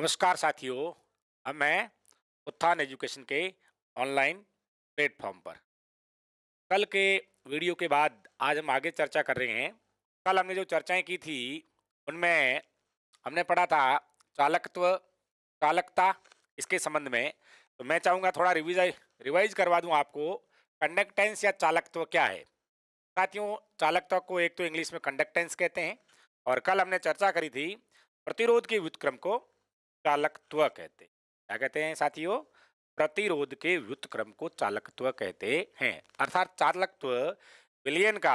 नमस्कार साथियों हम मैं उत्थान एजुकेशन के ऑनलाइन प्लेटफॉर्म पर कल के वीडियो के बाद आज हम आगे चर्चा कर रहे हैं कल हमने जो चर्चाएं की थी उनमें हमने पढ़ा था चालकत्व चालकता इसके संबंध में तो मैं चाहूँगा थोड़ा रिविज रिवाइज करवा दूँ आपको कंडक्टेंस या चालकत्व क्या है साथियों चालकत्व को एक तो इंग्लिश में कंडक्टेंस कहते हैं और कल हमने चर्चा करी थी प्रतिरोध के व्युतक्रम को चालकत्व कहते क्या कहते हैं साथियों प्रतिरोध के व्युतक्रम को चालकत्व कहते हैं अर्थात चालकत्व विलयन का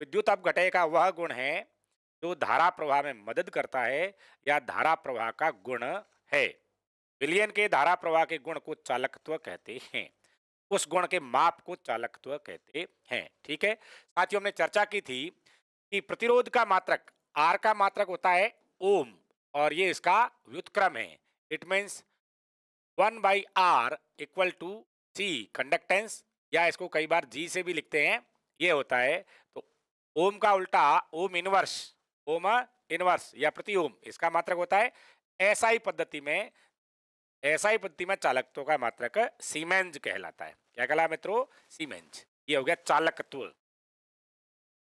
विद्युत अपघटय का वह गुण है जो धारा प्रवाह में मदद करता है या धारा प्रवाह का गुण है विलयन के धारा प्रवाह के गुण को चालकत्व कहते हैं उस गुण के माप को चालकत्व कहते हैं ठीक है साथियों हमने चर्चा की थी कि प्रतिरोध का मात्रक आर का मात्रक होता है ओम और ये इसका व्युतक्रम है it means one by R equal to C conductance या इसको कई बार जी से भी लिखते हैं ये होता है तो ओम का उल्टा ओम इनवर्स ओम इनवर्स या प्रति ओम इसका मात्रक होता है ऐसा ही पद्धति में ऐसा ही पद्धति में चालकत्व का मात्रक सीमेंज कहलाता है क्या कहला मित्रों सीमेंज ये हो गया चालकत्व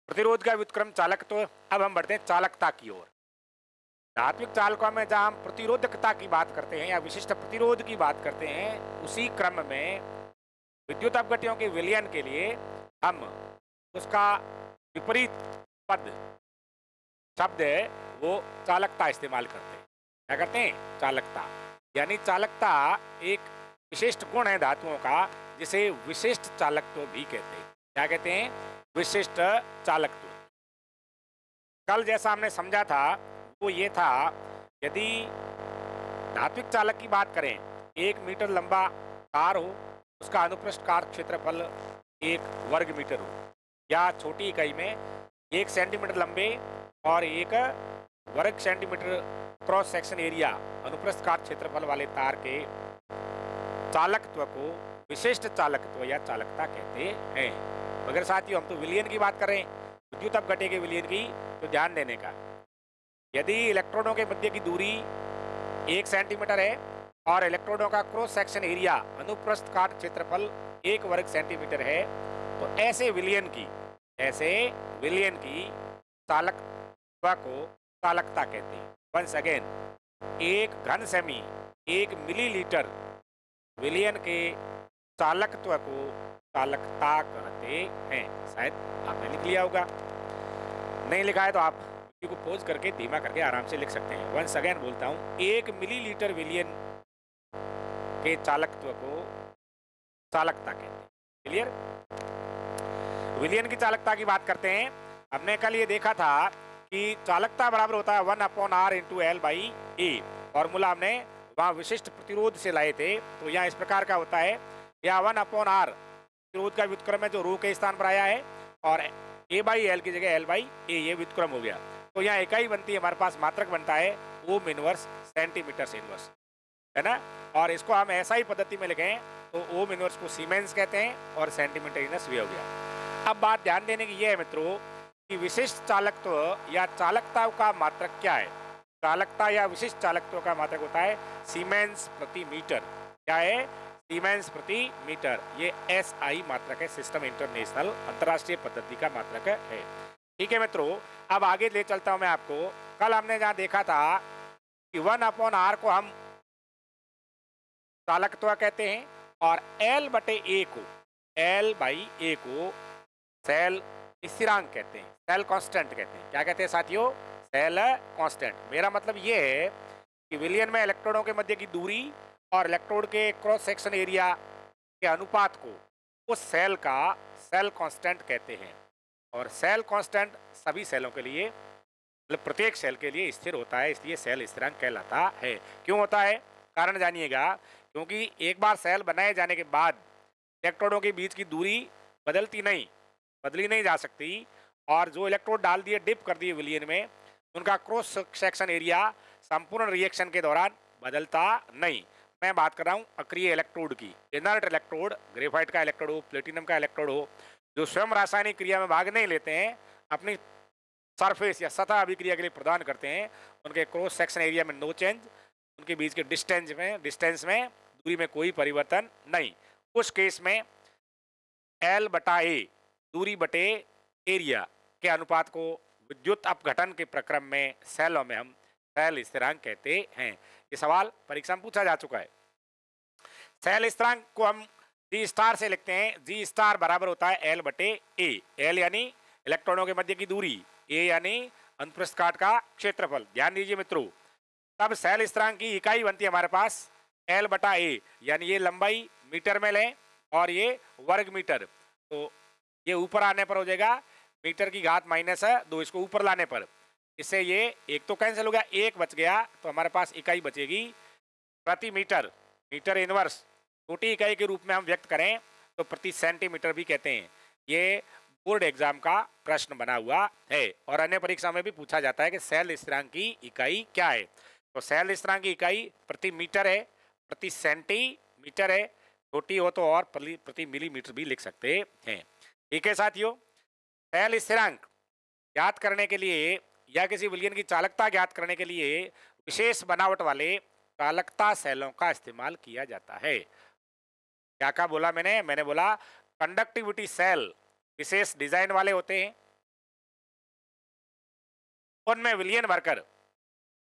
प्रतिरोध का व्युतक्रम चालकत्व अब हम बढ़ते हैं चालकता की ओर धात्विक तालुका में जहाँ हम प्रतिरोधकता की बात करते हैं या विशिष्ट प्रतिरोध की बात करते हैं उसी क्रम में विद्युत अपगटियों के विलयन के लिए हम उसका विपरीत पद शब्द है वो चालकता इस्तेमाल करते हैं क्या करते हैं चालकता यानी चालकता एक विशिष्ट गुण है धातुओं का जिसे विशिष्ट चालकत्व भी कहते हैं क्या कहते हैं विशिष्ट चालकत्व कल जैसा हमने समझा था वो ये था यदि धात्विक चालक की बात करें एक मीटर लंबा कार हो उसका अनुप्रस्थ कार क्षेत्रफल एक वर्ग मीटर हो या छोटी इकाई में एक सेंटीमीटर लंबे और एक वर्ग सेंटीमीटर क्रॉस सेक्शन एरिया अनुप्रस्थ कार क्षेत्रफल वाले तार के चालकत्व को विशिष्ट चालकत्व या चालकता कहते हैं मगर साथियों हम तो विलियन की बात करें रहे हैं विद्युत के विलियन की तो ध्यान देने का यदि इलेक्ट्रोडों के मध्य की दूरी एक सेंटीमीटर है और इलेक्ट्रोडों का क्रॉस सेक्शन एरिया अनुप्रस्थ काट क्षेत्रफल एक वर्ग सेंटीमीटर है तो ऐसे विलियन की ऐसे विलियन की चालकता को चालकता कहते हैं वंस अगेन एक घन सेमी एक मिलीलीटर विलियन के चालकत्व को चालकता कहते हैं शायद आपने लिख लिया होगा नहीं लिखा है तो आप को पोज करके धीमा करके आराम से लिख सकते हैं वंस अगेन बोलता हूँ एक मिलीलीटर विलियन के चालकत्व को चालकता कहते हैं क्लियर विलियन की चालकता की बात करते हैं हमने कल ये देखा था कि चालकता बराबर होता है one upon R into L by A formula हमने वहाँ विशिष्ट प्रतिरोध से लाए थे तो यहाँ इस प्रकार का होता है या वन अपॉन आर प्रतिरोध का व्युतक्रम है जो रू के स्थान पर आया है और ए बाई एल की जगह एल बाई ए ये व्युतक्रम हो गया तो यहाँ इकाई बनती है हमारे पास मात्रक बनता है ओम इनवर्स सेंटीमीटर से इनवर्स है ना और इसको हम ऐसा ही पद्धति में लिखें तो ओम इनवर्स को सीमेंस कहते हैं और सेंटीमीटर इनवर्स भी हो गया अब बात ध्यान देने की यह है मित्रों कि विशिष्ट चालकत्व तो या चालकता का मात्रक क्या है चालकता या विशिष्ट चालकत्व का मात्रक होता है सीमेंस प्रति मीटर क्या है सीमेंस प्रति मीटर ये एस आई मात्रक है सिस्टम इंटरनेशनल अंतर्राष्ट्रीय पद्धति का मात्रक है ठीक है मित्रों अब आगे ले चलता हूँ मैं आपको कल हमने जहाँ देखा था कि वन अपॉन आर को हम चालकत्व कहते हैं और एल बटे ए को एल बाई ए को सेल स्थिरांक कहते हैं सेल कांस्टेंट कहते हैं क्या कहते हैं साथियों सेल कांस्टेंट मेरा मतलब ये है कि विलियन में इलेक्ट्रोडों के मध्य की दूरी और इलेक्ट्रोड के क्रॉस सेक्शन एरिया के अनुपात को उस सेल का सेल कॉन्स्टेंट कहते हैं और सेल कांस्टेंट सभी सेलों के लिए मतलब प्रत्येक सेल के लिए स्थिर होता है इसलिए सेल स्थिरांक कहलाता है क्यों होता है कारण जानिएगा क्योंकि एक बार सेल बनाए जाने के बाद इलेक्ट्रोडों के बीच की दूरी बदलती नहीं बदली नहीं जा सकती और जो इलेक्ट्रोड डाल दिए डिप कर दिए विलियन में उनका क्रॉस सेक्शन एरिया संपूर्ण रिएक्शन के दौरान बदलता नहीं मैं बात कर रहा हूँ अक्रिय इलेक्ट्रोड की इनर्ट इलेक्ट्रोड ग्रेफाइट का इलेक्ट्रोड हो प्लेटिनम का इलेक्ट्रोड हो जो स्वयं रासायनिक क्रिया में भाग नहीं लेते हैं अपनी सरफेस या सतह अभिक्रिया के लिए प्रदान करते हैं उनके क्रॉस सेक्शन एरिया में नो चेंज उनके बीच के डिस्टेंस में डिस्टेंस में दूरी में कोई परिवर्तन नहीं उस केस में एल बटा ए दूरी बटे एरिया के अनुपात को विद्युत अपघटन के प्रक्रम में सेलों में हम सेल स्थिरांक कहते हैं ये सवाल परीक्षा में पूछा जा चुका है सेल स्थिरांक को हम जी स्टार से लिखते हैं जी स्टार बराबर होता है एल बटे ए एल यानी इलेक्ट्रॉनों के मध्य की दूरी ए यानी अंतरिक्ष काट का क्षेत्रफल ध्यान दीजिए मित्रों तब सेल स्थिरांक की इकाई बनती है हमारे पास एल बटा ए यानी ये लंबाई मीटर में लें और ये वर्ग मीटर तो ये ऊपर आने पर हो जाएगा मीटर की घात माइनस है दो इसको ऊपर लाने पर इससे ये एक तो कैंसिल हो गया एक बच गया तो हमारे पास इकाई बचेगी प्रति मीटर मीटर इनवर्स छोटी इकाई के रूप में हम व्यक्त करें तो प्रति सेंटीमीटर भी कहते हैं ये बोर्ड एग्जाम का प्रश्न बना हुआ है और अन्य परीक्षा में भी पूछा जाता है कि सेल स्त्रांग की इकाई क्या है तो सेल स्त्रांग की इकाई प्रति मीटर है प्रति सेंटीमीटर है छोटी हो तो और प्रति मिलीमीटर भी लिख सकते हैं ठीक है साथियों सेल स्थिरांक ज्ञात करने के लिए या किसी विलियन की चालकता ज्ञात करने के लिए विशेष बनावट वाले चालकता सेलों का इस्तेमाल किया जाता है क्या क्या बोला मैंने मैंने बोला कंडक्टिविटी सेल विशेष डिजाइन वाले होते हैं उनमें विलियन वर्कर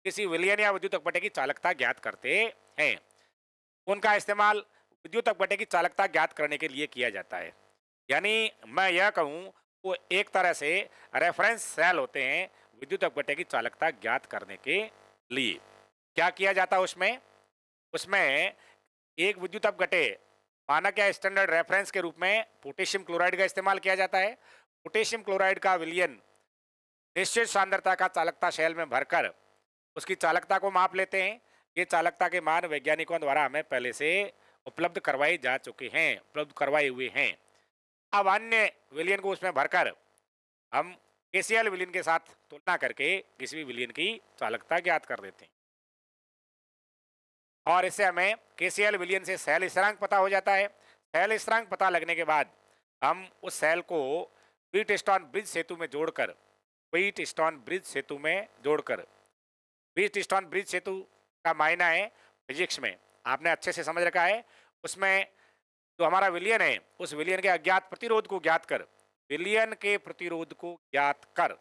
किसी विलियन या विद्युत पटे की चालकता ज्ञात करते हैं उनका इस्तेमाल विद्युत पटे की चालकता ज्ञात करने के लिए किया जाता है यानी मैं यह कहूँ वो एक तरह से रेफरेंस सेल होते हैं विद्युत पटे की चालकता ज्ञात करने के लिए क्या किया जाता है उसमें उसमें एक विद्युत अपघटे मानक या स्टैंडर्ड रेफरेंस के रूप में पोटेशियम क्लोराइड का इस्तेमाल किया जाता है पोटेशियम क्लोराइड का विलियन निश्चित सांद्रता का चालकता शैल में भरकर उसकी चालकता को माप लेते हैं ये चालकता के मान वैज्ञानिकों द्वारा हमें पहले से उपलब्ध करवाए जा चुके हैं उपलब्ध करवाए हुए हैं अब अन्य विलियन को उसमें भरकर हम के विलियन के साथ तुलना करके किसी भी विलियन की चालकता ज्ञात कर देते हैं और इससे हमें के सी एल विलियन से सेल स्थिरांक पता हो जाता है सेल स्थिरांक पता लगने के बाद हम उस सेल को वीट स्टॉन ब्रिज सेतु में जोड़कर वीट स्टॉन ब्रिज सेतु में जोड़कर बीट स्टॉन ब्रिज सेतु का मायना है फिजिक्स में आपने अच्छे से समझ रखा है उसमें जो हमारा विलियन है उस विलियन के अज्ञात प्रतिरोध को ज्ञात कर विलियन के प्रतिरोध को ज्ञात कर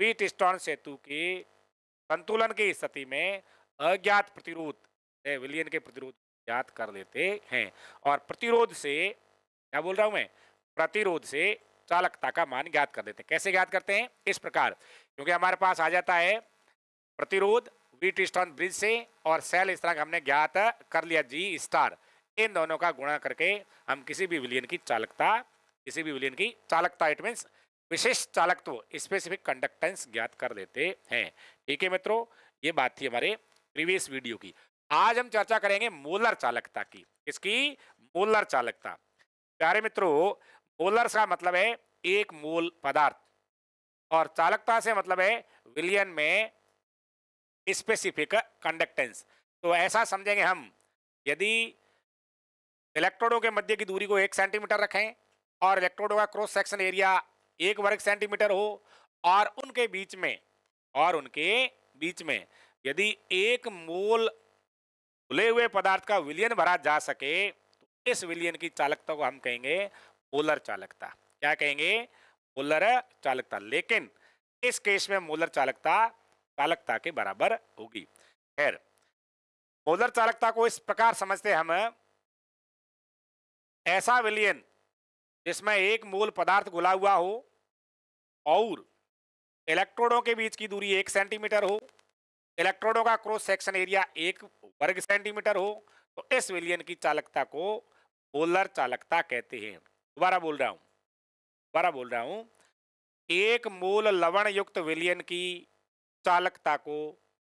वीट स्टॉन सेतु के संतुलन की स्थिति में अज्ञात प्रतिरोध विलियन के प्रतिरोध ज्ञात कर लेते हैं और प्रतिरोध से क्या बोल रहा हूं मैं प्रतिरोध से चालकता का मान ज्ञात कर देते हैं कैसे ज्ञात करते हैं इस प्रकार क्योंकि हमारे पास आ जाता है प्रतिरोध वीट स्टॉन ब्रिज से और सेल इस स्थिरांक हमने ज्ञात कर लिया जी स्टार इन दोनों का गुणा करके हम किसी भी विलियन की चालकता किसी भी विलियन की चालकता इट मीन्स विशेष चालकत्व स्पेसिफिक कंडक्टेंस ज्ञात कर लेते हैं ठीक है मित्रों ये बात थी हमारे प्रीवियस वीडियो की आज हम चर्चा करेंगे मोलर चालकता की इसकी मोलर चालकता प्यारे मित्रों मोलर का मतलब है एक मोल पदार्थ और चालकता से मतलब है विलियन में स्पेसिफिक कंडक्टेंस तो ऐसा समझेंगे हम यदि इलेक्ट्रोडों के मध्य की दूरी को एक सेंटीमीटर रखें और इलेक्ट्रोडों का क्रॉस सेक्शन एरिया एक वर्ग सेंटीमीटर हो और उनके बीच में और उनके बीच में यदि एक मोल खुले हुए पदार्थ का विलियन भरा जा सके तो इस विलियन की चालकता को हम कहेंगे मोलर चालकता क्या कहेंगे मोलर चालकता लेकिन इस केस में मोलर चालकता चालकता के बराबर होगी खैर मोलर चालकता को इस प्रकार समझते हम ऐसा विलियन जिसमें एक मोल पदार्थ घुला हुआ हो और इलेक्ट्रोडों के बीच की दूरी एक सेंटीमीटर हो इलेक्ट्रोडों का क्रॉस सेक्शन एरिया एक वर्ग सेंटीमीटर हो तो इस विलियन की चालकता को पोलर चालकता कहते हैं दोबारा बोल रहा हूँ दोबारा बोल रहा हूँ एक मूल लवण युक्त विलियन की चालकता को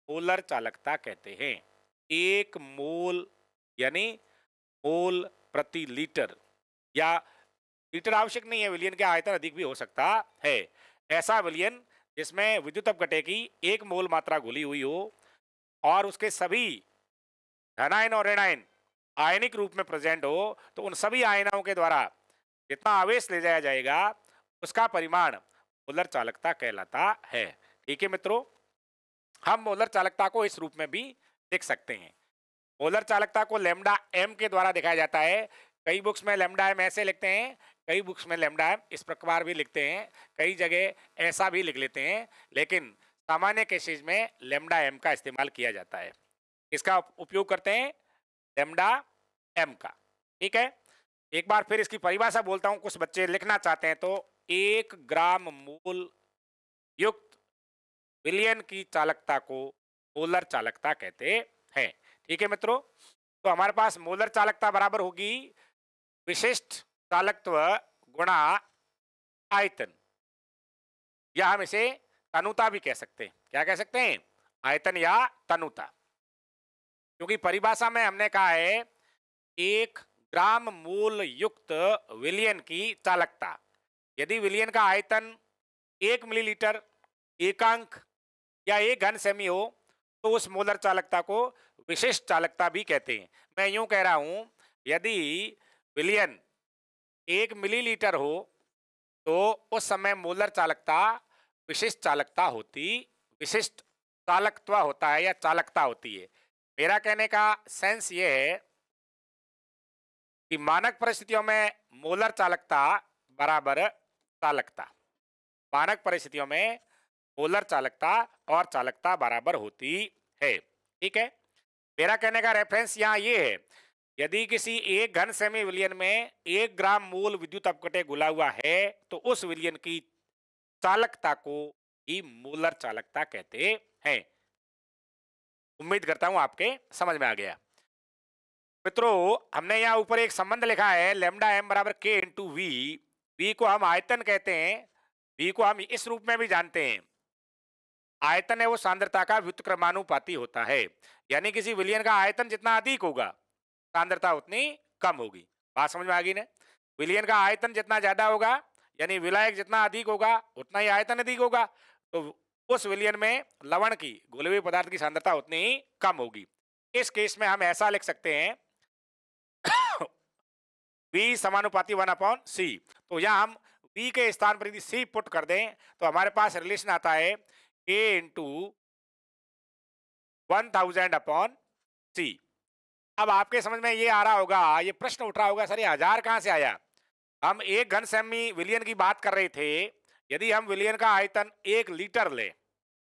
पोलर चालकता कहते हैं एक मोल यानी मोल प्रति लीटर या लीटर आवश्यक नहीं है विलियन के आयतन अधिक भी हो सकता है ऐसा विलियन जिसमें विद्युत अपघटे की एक मोल मात्रा घुली हुई हो और उसके सभी धनायन और ऋणायन आयनिक रूप में प्रेजेंट हो तो उन सभी आयनाओं के द्वारा जितना आवेश ले जाया जाएगा उसका परिमाण मोलर चालकता कहलाता है ठीक है मित्रों हम मोलर चालकता को इस रूप में भी देख सकते हैं मोलर चालकता को लेमडा एम के द्वारा दिखाया जाता है कई बुक्स में लेमडा एम ऐसे लिखते हैं कई बुक्स में लेमडा इस प्रकार भी लिखते हैं कई जगह ऐसा भी लिख लेते हैं लेकिन सामान्य केसेज में लेमडा एम का इस्तेमाल किया जाता है इसका उपयोग करते हैं लेमडा एम का ठीक है एक बार फिर इसकी परिभाषा बोलता हूँ कुछ बच्चे लिखना चाहते हैं तो एक ग्राम मूल युक्त विलियन की चालकता को मोलर चालकता कहते हैं ठीक है मित्रों तो हमारे पास मोलर चालकता बराबर होगी विशिष्ट चालकत्व गुणा आयतन या हम इसे तनुता भी कह सकते हैं क्या कह सकते हैं आयतन या तनुता क्योंकि परिभाषा में हमने कहा है एक ग्राम मूल युक्त विलियन की चालकता यदि विलियन का आयतन एक मिलीलीटर एकांक या एक घन सेमी हो तो उस मोलर चालकता को विशिष्ट चालकता भी कहते हैं मैं यूं कह रहा हूं यदि विलियन एक मिलीलीटर हो तो उस समय मोलर चालकता विशिष्ट चालकता होती विशिष्ट चालकत्व होता है या चालकता होती है मेरा कहने का सेंस ये है कि मानक परिस्थितियों में मोलर चालकता बराबर चालकता मानक परिस्थितियों में मोलर चालकता और चालकता बराबर होती है ठीक है मेरा कहने का रेफरेंस यहाँ ये है यदि किसी एक घन सेमी विलियन में एक ग्राम मूल विद्युत अपकटे घुला हुआ है तो उस विलियन की चालकता को ही मूलर चालकता कहते हैं उम्मीद करता हूं आपके समझ में आ गया मित्रों हमने यहां ऊपर एक संबंध लिखा है लेमडा एम बराबर के इंटू वी वी को हम आयतन कहते हैं वी को हम इस रूप में भी जानते हैं आयतन है वो सांद्रता का व्युत क्रमानुपाती होता है यानी किसी विलियन का आयतन जितना अधिक होगा सांद्रता उतनी कम होगी बात समझ में आ गई ना विलियन का आयतन जितना ज़्यादा होगा यानी विलायक जितना अधिक होगा उतना ही आयतन अधिक होगा तो उस विलियन में लवण की गोलवी पदार्थ की सांद्रता उतनी ही कम होगी इस केस में हम ऐसा लिख सकते हैं वी समानुपाती वन अपॉन सी तो यहाँ हम वी के स्थान पर यदि सी पुट कर दें तो हमारे पास रिलेशन आता है A into one thousand upon C अब आपके समझ में ये आ रहा होगा ये प्रश्न उठ रहा होगा सर ये हजार कहाँ से आया हम एक घन सेमी विलियन की बात कर रहे थे यदि हम विलियन का आयतन एक लीटर लें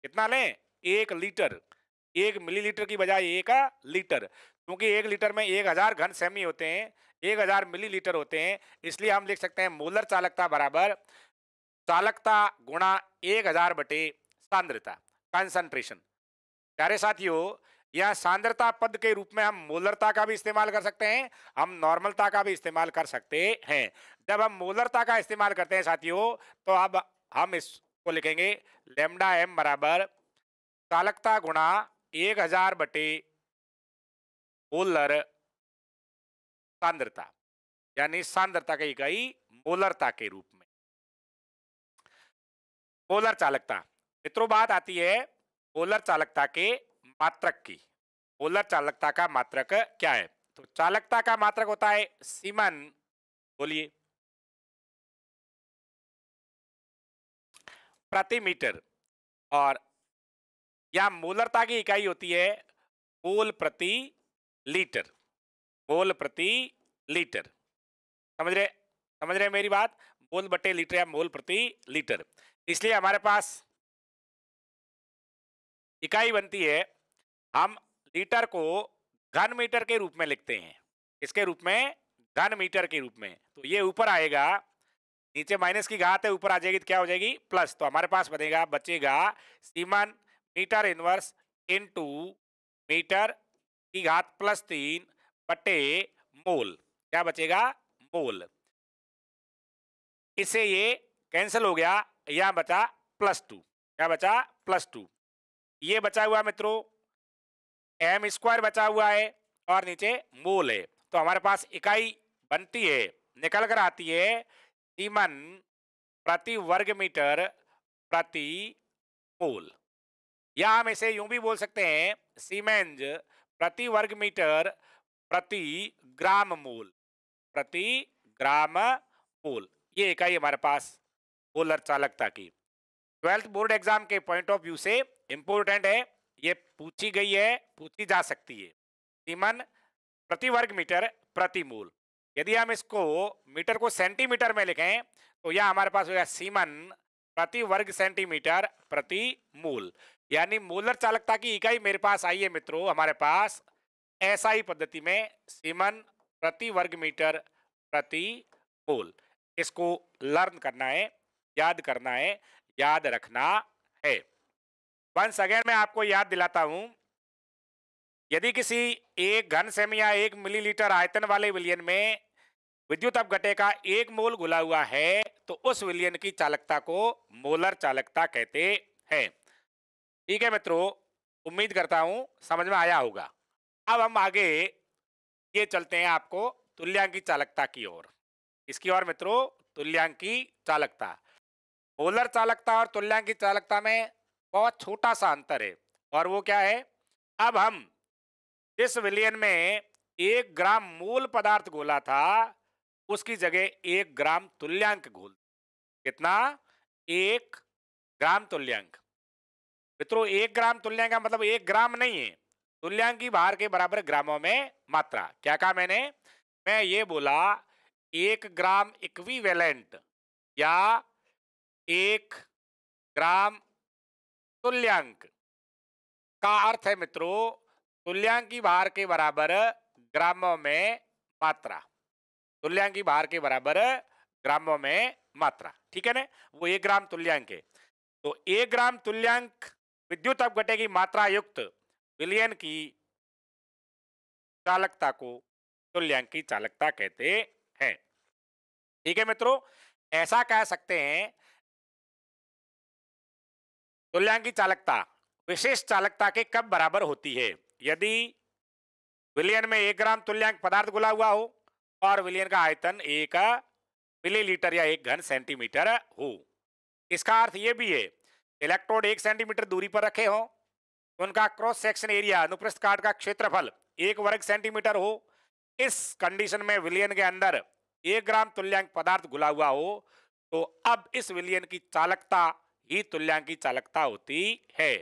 कितना लें एक लीटर एक मिलीलीटर की बजाय एक लीटर क्योंकि एक लीटर में एक हजार घन सेमी होते हैं एक हजार मिलीलीटर होते हैं इसलिए हम लिख सकते हैं मोलर चालकता बराबर चालकता गुणा एक हजार बटे सांद्रता कंसंट्रेशन प्यारे साथियों या सांद्रता पद के रूप में हम मोलरता का भी इस्तेमाल कर सकते हैं हम नॉर्मलता का भी इस्तेमाल कर सकते हैं जब हम मोलरता का इस्तेमाल करते हैं साथियों तो अब हम इसको लिखेंगे लेमडा एम बराबर चालकता गुणा एक हजार बटे मोलर सांद्रता यानी सांद्रता की इकाई मोलरता के रूप में मोलर चालकता मित्रों बात आती है मोलर चालकता के मात्रक की पोलर चालकता का मात्रक क्या है तो चालकता का मात्रक होता है सीमन बोलिए प्रति मीटर और या मोलरता की इकाई होती है मोल प्रति लीटर मोल प्रति लीटर समझ रहे समझ रहे मेरी बात मोल बटे लीटर या मोल प्रति लीटर इसलिए हमारे पास इकाई बनती है हम लीटर को घन मीटर के रूप में लिखते हैं इसके रूप में घन मीटर के रूप में तो ये ऊपर आएगा नीचे माइनस की घात है ऊपर आ जाएगी तो क्या हो जाएगी प्लस तो हमारे पास बनेगा बचेगा siemens metre inverse into metre की घात प्लस तीन बटे मोल क्या बचेगा मोल इससे ये कैंसिल हो गया यहाँ बचा प्लस टू क्या बचा प्लस टू ये बचा हुआ मित्रों एम स्क्वायर बचा हुआ है और नीचे मोल है तो हमारे पास इकाई बनती है निकल कर आती है सीमन प्रति वर्ग मीटर प्रति मोल या हम इसे यूं भी बोल सकते हैं सीमेंज प्रति वर्ग मीटर प्रति ग्राम मोल प्रति ग्राम मोल ये इकाई हमारे पास मोलर चालकता की ट्वेल्थ बोर्ड एग्जाम के पॉइंट ऑफ व्यू से इंपॉर्टेंट है ये पूछी गई है पूछी जा सकती है सीमन प्रति वर्ग मीटर प्रति मूल यदि हम इसको मीटर को सेंटीमीटर में लिखें तो यह हमारे पास गया सीमन प्रति वर्ग सेंटीमीटर प्रति मूल यानी मूलर चालकता की इकाई मेरे पास आई है मित्रों हमारे पास ऐसा ही पद्धति में सीमन प्रति वर्ग मीटर प्रति मूल इसको लर्न करना है याद करना है याद रखना है वंस अगेन मैं आपको याद दिलाता हूं यदि किसी एक घन सेम या एक मिलीलीटर आयतन वाले विलियन में विद्युत अपघटे का एक मोल घुला हुआ है तो उस विलियन की चालकता को मोलर चालकता कहते हैं ठीक है मित्रों उम्मीद करता हूं समझ में आया होगा अब हम आगे ये चलते हैं आपको तुल्यांक की चालकता की ओर इसकी ओर मित्रों तुल्यांक की चालकता मोलर चालकता और तुल्यांक की चालकता में बहुत छोटा सा अंतर है और वो क्या है अब हम जिस विलियन में एक ग्राम मूल पदार्थ घोला था उसकी जगह एक ग्राम तुल्यांक घोल कितना एक ग्राम तुल्यांक मित्रों एक ग्राम तुल्यांक का मतलब एक ग्राम नहीं है तुल्यांक की बाहर के बराबर ग्रामों में मात्रा क्या कहा मैंने मैं ये बोला एक ग्राम इक्वी या एक ग्राम तुल्यांक का अर्थ है मित्रों तुल्यांकी भार के बराबर ग्रामों में मात्रा तुल्यांकी भार के बराबर ग्रामों में मात्रा ठीक है ना वो एक ग्राम तुल्यांक है तो एक ग्राम तुल्यांक विद्युत अवघटे की मात्रा युक्त विलियन की चालकता को तुल्यांक की चालकता कहते हैं ठीक है मित्रों ऐसा कह सकते हैं तुल्यांकी चालकता विशेष चालकता के कब बराबर होती है यदि विलियन में एक ग्राम तुल्यांक पदार्थ गुला हुआ हो और विलियन का आयतन एक मिलीलीटर या एक घन सेंटीमीटर हो इसका अर्थ यह भी है इलेक्ट्रोड एक सेंटीमीटर दूरी पर रखे हो उनका क्रॉस सेक्शन एरिया अनुप्रस्थ काट का क्षेत्रफल एक वर्ग सेंटीमीटर हो इस कंडीशन में विलियन के अंदर एक ग्राम तुल्यांक पदार्थ घुला हुआ हो तो अब इस विलियन की चालकता ही तुल्या की चालकता होती है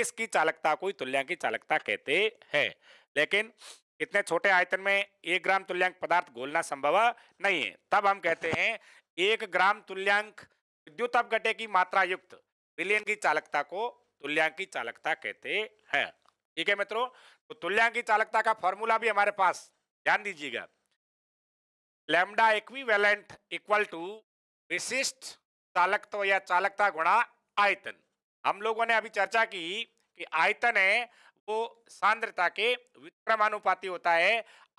इसकी चालकता को ही तुल्या की चालकता कहते हैं लेकिन इतने छोटे आयतन में एक ग्राम तुल्यांक पदार्थ घोलना संभव नहीं है तब हम कहते हैं एक ग्राम तुल्यांक विद्युत अवगटे की मात्रा युक्त विलियन की चालकता को तुल्यांक की चालकता कहते हैं ठीक है मित्रों तो तुल्यांक की चालकता का फॉर्मूला भी हमारे पास ध्यान दीजिएगा लैम्डा इक्विवेलेंट इक्वल टू विशिष्ट चालकत्व या चालकता गुणा आयतन हम लोगों ने अभी चर्चा की कि आयतन है वो सांद्रता के विक्रमानुपाती होता है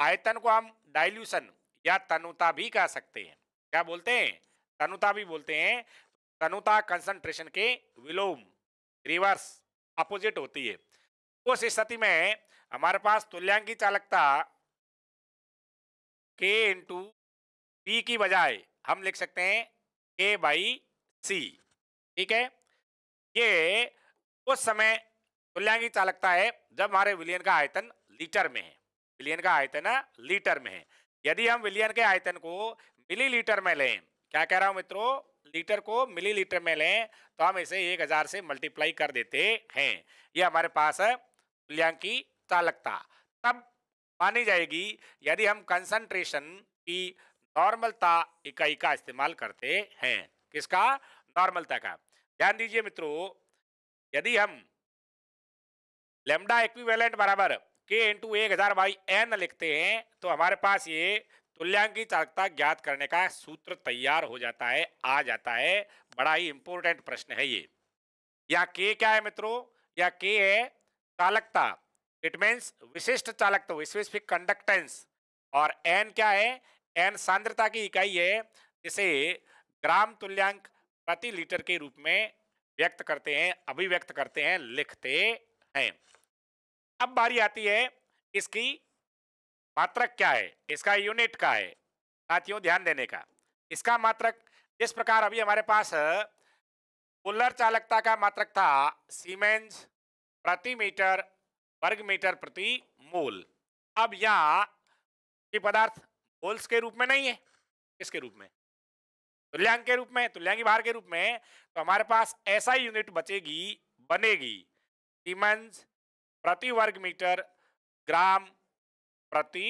आयतन को हम डाइल्यूशन या तनुता भी कह सकते हैं क्या बोलते हैं तनुता भी बोलते हैं तनुता कंसंट्रेशन के विलोम रिवर्स अपोजिट होती है उस स्थिति में हमारे पास तुल्यांकी चालकता के इंटू पी की बजाय हम लिख सकते हैं के बाई सी ठीक है ये उस समय तुल्यांगी चालकता है जब हमारे विलियन का आयतन लीटर में है विलियन का आयतन हाँ, लीटर में है यदि हम विलियन के आयतन को मिलीलीटर में लें क्या कह रहा हूं मित्रों लीटर को मिलीलीटर में लें तो हम इसे एक हजार से मल्टीप्लाई कर देते हैं ये हमारे पास है तुल्यांकी चालकता तब मानी जाएगी यदि हम कंसंट्रेशन की नॉर्मलता इकाई का इस्तेमाल करते हैं किसका नॉर्मलता का ध्यान दीजिए मित्रों यदि हम लेमडा इक्विवेलेंट बराबर के इंटू एक हजार बाई एन लिखते हैं तो हमारे पास ये तुल्यांकी चालकता ज्ञात करने का सूत्र तैयार हो जाता है आ जाता है बड़ा ही इंपॉर्टेंट प्रश्न है ये या के क्या है मित्रों या के है चालकता इट मीन्स विशिष्ट चालकत्व स्पेसिफिक कंडक्टेंस और एन क्या है एन सांद्रता की इकाई है जिसे ग्राम तुल्यांक प्रति लीटर के रूप में व्यक्त करते हैं अभिव्यक्त करते हैं लिखते हैं अब बारी आती है इसकी मात्रक क्या है इसका यूनिट का है साथियों ध्यान देने का इसका मात्रक जिस प्रकार अभी हमारे पास कुल्लर चालकता का मात्रक था सीमेंस प्रति मीटर वर्ग मीटर प्रति मोल अब यहाँ पदार्थ मोल्स के रूप में नहीं है इसके रूप में तुल्यांक के रूप में तुल्यांक भार के रूप में तो हमारे पास ऐसा यूनिट बचेगी बनेगी सीमेंस प्रति वर्ग मीटर ग्राम प्रति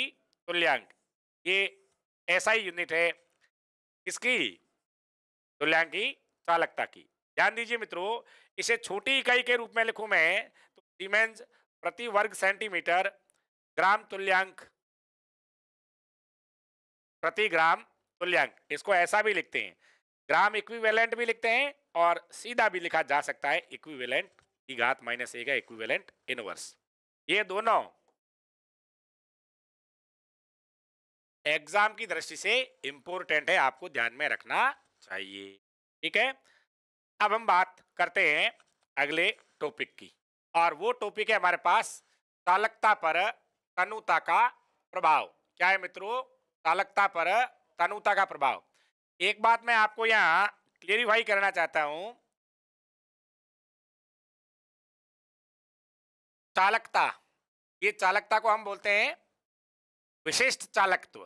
तुल्यांक ये ऐसा ही यूनिट है इसकी तुल्यांक की चालकता की ध्यान दीजिए मित्रों इसे छोटी इकाई के रूप में लिखूं मैं तो सीमेंस प्रति वर्ग सेंटीमीटर ग्राम तुल्यांक प्रति ग्राम तुल्यांक इसको ऐसा भी लिखते हैं ग्राम इक्विवेलेंट भी लिखते हैं और सीधा भी लिखा जा सकता है इक्विवेलेंट की घात माइनस ए का इक्विवेलेंट इनवर्स ये दोनों एग्जाम की दृष्टि से इंपोर्टेंट है आपको ध्यान में रखना चाहिए ठीक है अब हम बात करते हैं अगले टॉपिक की और वो टॉपिक है हमारे पास तालकता पर तनुता का प्रभाव क्या है मित्रों चालकता पर तनुता का प्रभाव एक बात मैं आपको यहाँ क्लियरिफाई करना चाहता हूं चालकता ये चालकता को हम बोलते हैं विशिष्ट चालकत्व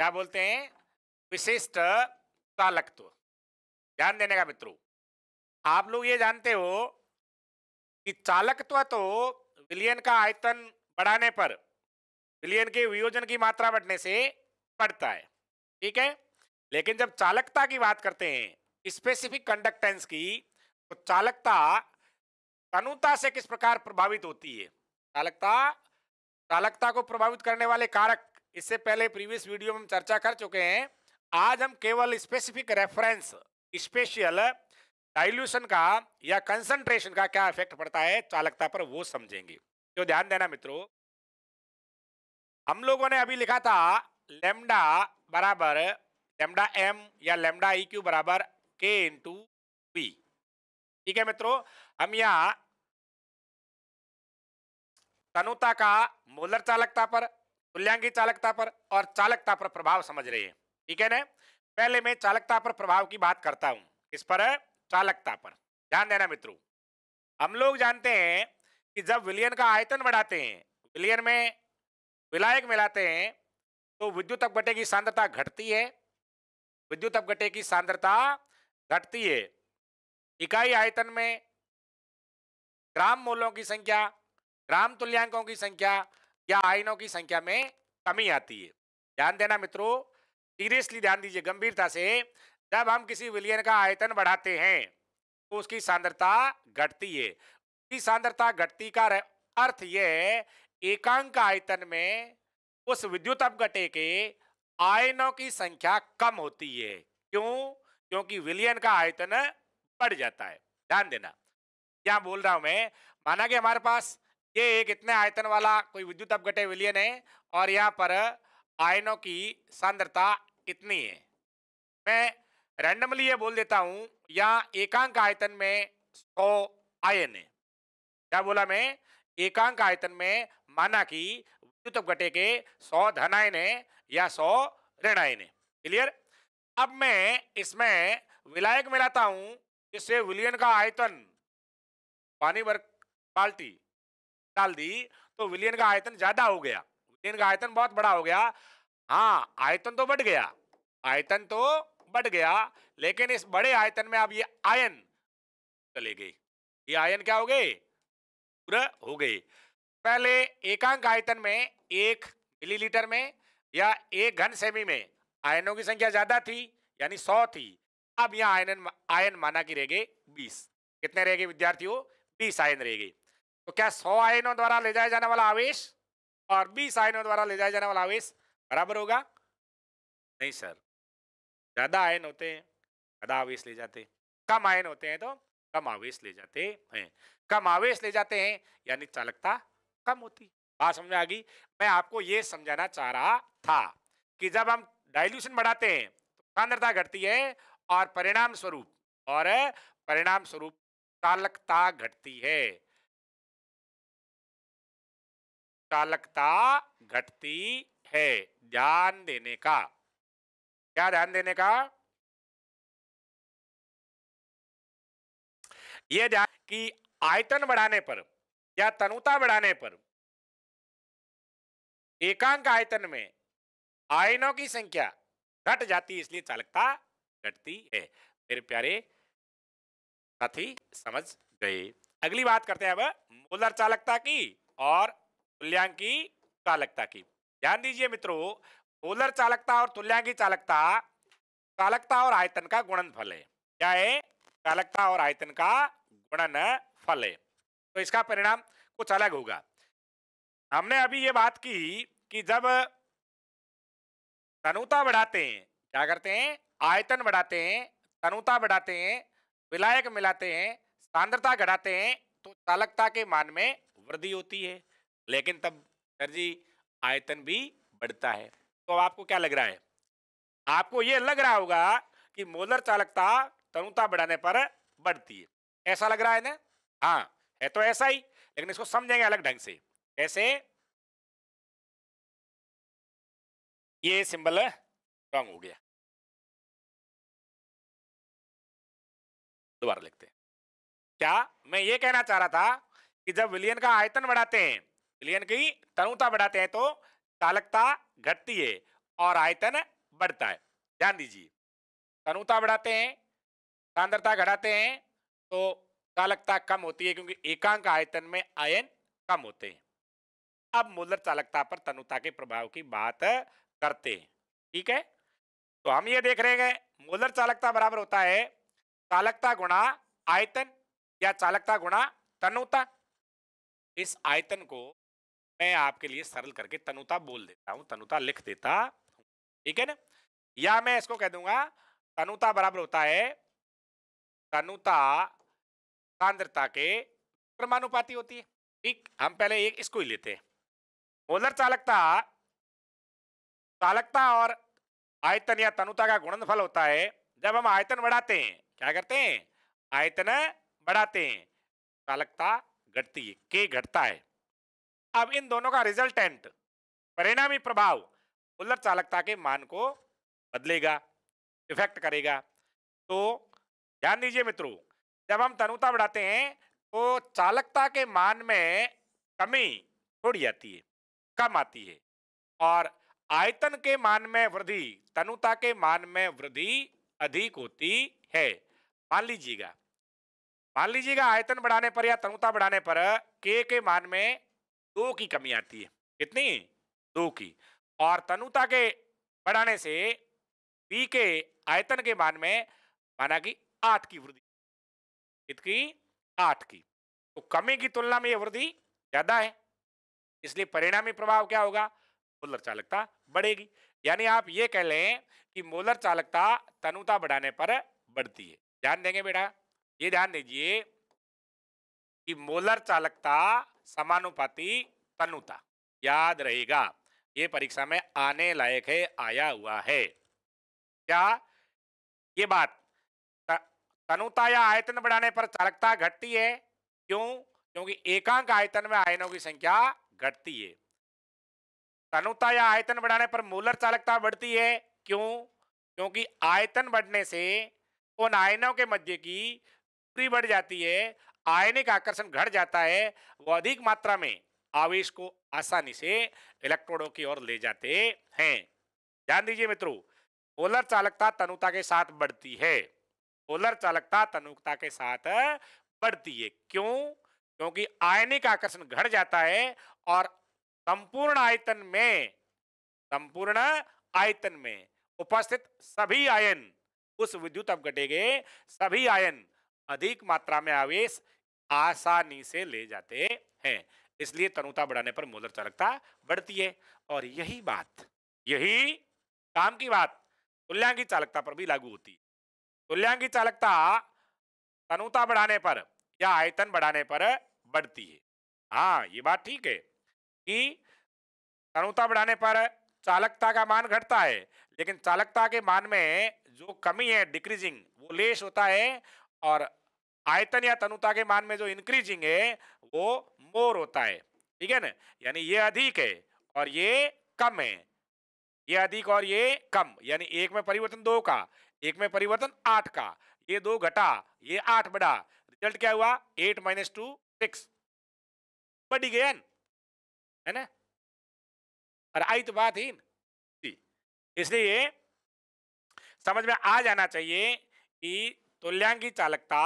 क्या बोलते हैं विशिष्ट चालकत्व ध्यान देने का मित्रों आप लोग ये जानते हो कि चालकत्व तो विलियन का आयतन बढ़ाने पर विलयन के वियोजन की मात्रा बढ़ने से बढ़ता है ठीक है लेकिन जब चालकता की बात करते हैं स्पेसिफिक कंडक्टेंस की तो चालकता तनुता से किस प्रकार प्रभावित होती है चालकता चालकता को प्रभावित करने वाले कारक इससे पहले प्रीवियस वीडियो में हम चर्चा कर चुके हैं आज हम केवल स्पेसिफिक रेफरेंस स्पेशियल डाइल्यूशन का या कंसंट्रेशन का क्या इफेक्ट पड़ता है चालकता पर वो समझेंगे तो ध्यान देना मित्रों हम लोगों ने अभी लिखा था लेमडा बराबर लेमडा एम या लेमडा ई क्यू बराबर के इंटू बी ठीक है मित्रों हम यहाँ तनुता का मोलर चालकता पर तुल्यांगी चालकता पर और चालकता पर प्रभाव समझ रहे हैं ठीक है ना पहले मैं चालकता पर प्रभाव की बात करता हूं इस पर चालकता पर ध्यान देना मित्रों हम लोग जानते हैं कि जब विलियन का आयतन बढ़ाते हैं विलियन में विलायक मिलाते हैं तो विद्युत अपघटे की सांद्रता घटती है विद्युत अपघटे की सांद्रता घटती है इकाई आयतन में ग्राम मूलों की संख्या ग्राम तुल्यांकों की संख्या या आयनों की संख्या में कमी आती है ध्यान देना मित्रों सीरियसली ध्यान दीजिए गंभीरता से जब हम किसी विलयन का आयतन बढ़ाते हैं तो उसकी सांद्रता घटती है उसकी सांद्रता घटती का अर्थ यह है एकांक आयतन में उस विद्युत अपघटे के आयनों की संख्या कम होती है क्यों क्योंकि विलियन का आयतन बढ़ जाता है ध्यान देना क्या बोल रहा हूं मैं माना कि हमारे पास ये एक इतने आयतन वाला कोई विद्युत अपघटे विलियन है और यहाँ पर आयनों की सांद्रता इतनी है मैं रैंडमली ये बोल देता हूँ यहाँ एकांक आयतन में सौ आयन है क्या बोला मैं एकांक आयतन में माना कि विद्युत घटे के सौ धनायने या सौ ऋणायने क्लियर अब मैं इसमें विलायक मिलाता हूं जिससे विलियन का आयतन पानी भर बाल्टी डाल दी तो विलियन का आयतन ज्यादा हो गया विलियन का आयतन बहुत बड़ा हो गया हाँ आयतन तो बढ़ गया आयतन तो बढ़ गया लेकिन इस बड़े आयतन में अब ये आयन चले गए ये आयन क्या हो गए पूरा हो गए पहले एकांक आयतन में एक मिलीलीटर में या एक घन सेमी में आयनों की संख्या ज्यादा थी यानी सौ थी अब यहाँ आयन आयन माना कि रह गए बीस कितने रह गए विद्यार्थियों बीस आयन रह गए तो क्या सौ आयनों द्वारा ले जाया जाने वाला आवेश और बीस आयनों द्वारा ले जाया जाने वाला आवेश बराबर होगा नहीं सर ज्यादा आयन होते हैं ज्यादा आवेश ले जाते कम आयन होते हैं तो कम आवेश ले जाते हैं कम आवेश ले जाते हैं यानी चालकता कम होती बात समझ आ गई मैं आपको ये समझाना चाह रहा था कि जब हम डाइल्यूशन बढ़ाते हैं तो सांद्रता घटती है और परिणाम स्वरूप और परिणाम स्वरूप चालकता घटती है चालकता घटती है ध्यान देने का क्या ध्यान देने का यह ध्यान कि आयतन बढ़ाने पर या तनुता बढ़ाने पर एकांक आयतन में आयनों की संख्या घट जाती है इसलिए चालकता घटती है मेरे प्यारे साथी समझ गए अगली बात करते हैं अब मोलर चालकता की और तुल्यांकी चालकता की ध्यान दीजिए मित्रों मोलर चालकता और तुल्यांकी चालकता चालकता और आयतन का गुणनफल है क्या है चालकता और आयतन का गुणन फल है तो इसका परिणाम कुछ अलग होगा हमने अभी ये बात की कि जब तनुता बढ़ाते हैं क्या करते हैं आयतन बढ़ाते हैं तनुता बढ़ाते हैं विलायक मिलाते हैं सांद्रता घटाते हैं तो चालकता के मान में वृद्धि होती है लेकिन तब सर जी आयतन भी बढ़ता है तो आपको क्या लग रहा है आपको ये लग रहा होगा कि मोलर चालकता तनुता बढ़ाने पर बढ़ती है ऐसा लग रहा है ना हाँ है तो ऐसा ही लेकिन इसको समझेंगे अलग ढंग से कैसे ये सिंबल रॉन्ग हो गया दोबारा लिखते हैं क्या मैं ये कहना चाह रहा था कि जब विलियन का आयतन बढ़ाते हैं विलियन की तनुता बढ़ाते हैं तो चालकता घटती है और आयतन बढ़ता है ध्यान दीजिए तनुता बढ़ाते हैं सांद्रता घटाते हैं तो चालकता कम होती है क्योंकि एकांक आयतन में आयन कम होते हैं अब मूलर चालकता पर तनुता के प्रभाव की बात करते हैं ठीक है तो हम ये देख रहे हैं मूलर चालकता बराबर होता है चालकता गुणा आयतन या चालकता गुणा तनुता इस आयतन को मैं आपके लिए सरल करके तनुता बोल देता हूं तनुता लिख देता ठीक है ना या मैं इसको कह दूंगा तनुता बराबर होता है तनुता सांद्रता के क्रमानुपाती होती है ठीक हम पहले एक इसको ही लेते हैं मोलर चालकता चालकता और आयतन या तनुता का गुणनफल होता है जब हम आयतन बढ़ाते हैं क्या करते हैं आयतन बढ़ाते हैं चालकता घटती है के घटता है अब इन दोनों का रिजल्टेंट परिणामी प्रभाव उल्लर चालकता के मान को बदलेगा इफेक्ट करेगा तो ध्यान दीजिए मित्रों जब हम तनुता बढ़ाते हैं तो चालकता के मान में कमी थोड़ी आती है कम आती है और आयतन के मान में वृद्धि तनुता के मान में वृद्धि अधिक होती है मान लीजिएगा मान लीजिएगा आयतन बढ़ाने पर या तनुता बढ़ाने पर के के मान में दो की कमी आती है कितनी दो की और तनुता के बढ़ाने से पी के आयतन के मान में माना कि आठ की वृद्धि कितनी आठ की तो कमी की तुलना में यह वृद्धि ज्यादा है इसलिए परिणामी प्रभाव क्या होगा मोलर चालकता बढ़ेगी यानी आप ये कह लें कि मोलर चालकता तनुता बढ़ाने पर बढ़ती है ध्यान देंगे बेटा ये ध्यान दीजिए कि मोलर चालकता समानुपाति तनुता याद रहेगा ये परीक्षा में आने लायक है आया हुआ है क्या ये बात तनुता या आयतन बढ़ाने पर चालकता घटती है क्यों क्योंकि एकांक आयतन में आयनों की संख्या घटती है तनुता या आयतन बढ़ाने पर मूलर चालकता बढ़ती है क्यों क्योंकि आयतन बढ़ने से उन आयनों के मध्य की दूरी बढ़ जाती है आयनिक आकर्षण घट जाता है वो अधिक मात्रा में आवेश को आसानी से इलेक्ट्रोडों की ओर ले जाते हैं ध्यान दीजिए मित्रों मोलर चालकता तनुता के साथ बढ़ती है सोलर चालकता तनुकता के साथ बढ़ती है क्यों क्योंकि आयनिक आकर्षण घट जाता है और संपूर्ण आयतन में संपूर्ण आयतन में उपस्थित सभी आयन उस विद्युत अपघटे गए सभी आयन अधिक मात्रा में आवेश आसानी से ले जाते हैं इसलिए तनुता बढ़ाने पर मोलर चालकता बढ़ती है और यही बात यही काम की बात तुल्यांगी चालकता पर भी लागू होती है तुल्यांगी चालकता तनुता बढ़ाने पर या आयतन बढ़ाने पर बढ़ती है हाँ ये बात ठीक है कि तनुता बढ़ाने पर चालकता का मान घटता है लेकिन चालकता के मान में जो कमी है डिक्रीजिंग वो लेस होता है और आयतन या तनुता के मान में जो इंक्रीजिंग है वो मोर होता है ठीक है ना यानी ये अधिक है और ये कम है ये अधिक और ये कम यानी एक में परिवर्तन दो का एक में परिवर्तन आठ का ये दो घटा ये आठ बढ़ा रिजल्ट क्या हुआ एट माइनस टू सिक्स बढ़ी गया है ना और आई तो बात ही इसलिए समझ में आ जाना चाहिए कि तुल्यांगी चालकता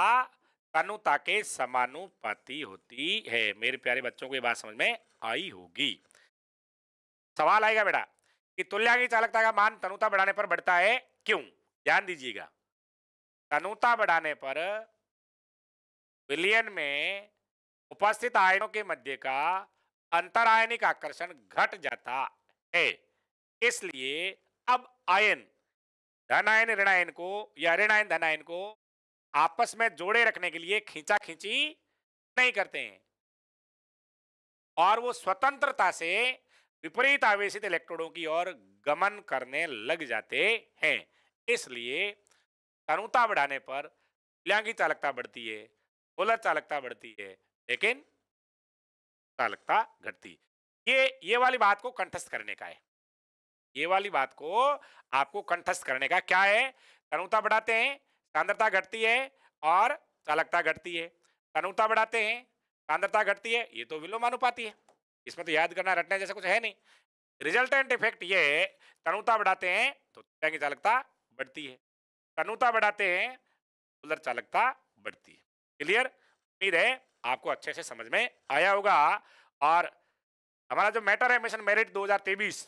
तनुता के समानुपाती होती है मेरे प्यारे बच्चों को ये बात समझ में आई होगी सवाल आएगा बेटा कि तुल्यांगी चालकता का मान तनुता बढ़ाने पर बढ़ता है क्यों ध्यान दीजिएगा तनुता बढ़ाने पर विलियन में उपस्थित आयनों के मध्य का अंतरायनिक आकर्षण घट जाता है इसलिए अब आयन धनायन ऋणायन को या ऋणायन धनायन को आपस में जोड़े रखने के लिए खींचा खींची नहीं करते हैं और वो स्वतंत्रता से विपरीत आवेशित इलेक्ट्रोडों की ओर गमन करने लग जाते हैं इसलिए तनुता बढ़ाने पर लियांगी चालकता बढ़ती है पोलर चालकता बढ़ती है लेकिन चालकता घटती ये ये वाली बात को कंठस्थ करने का है ये वाली बात को आपको कंठस्थ करने का क्या है तनुता बढ़ाते हैं सांद्रता घटती है और चालकता घटती है तनुता बढ़ाते हैं सांद्रता घटती है ये तो अनुपाती है इसमें तो याद करना रटने जैसा कुछ है नहीं रिजल्टेंट इफेक्ट ये तनुता बढ़ाते हैं तो चालकता बढ़ती है तनुता बढ़ाते हैं उधर चालकता बढ़ती है क्लियर उम्मीद है आपको अच्छे से समझ में आया होगा और हमारा जो मैटर है मिशन मेरिट 2023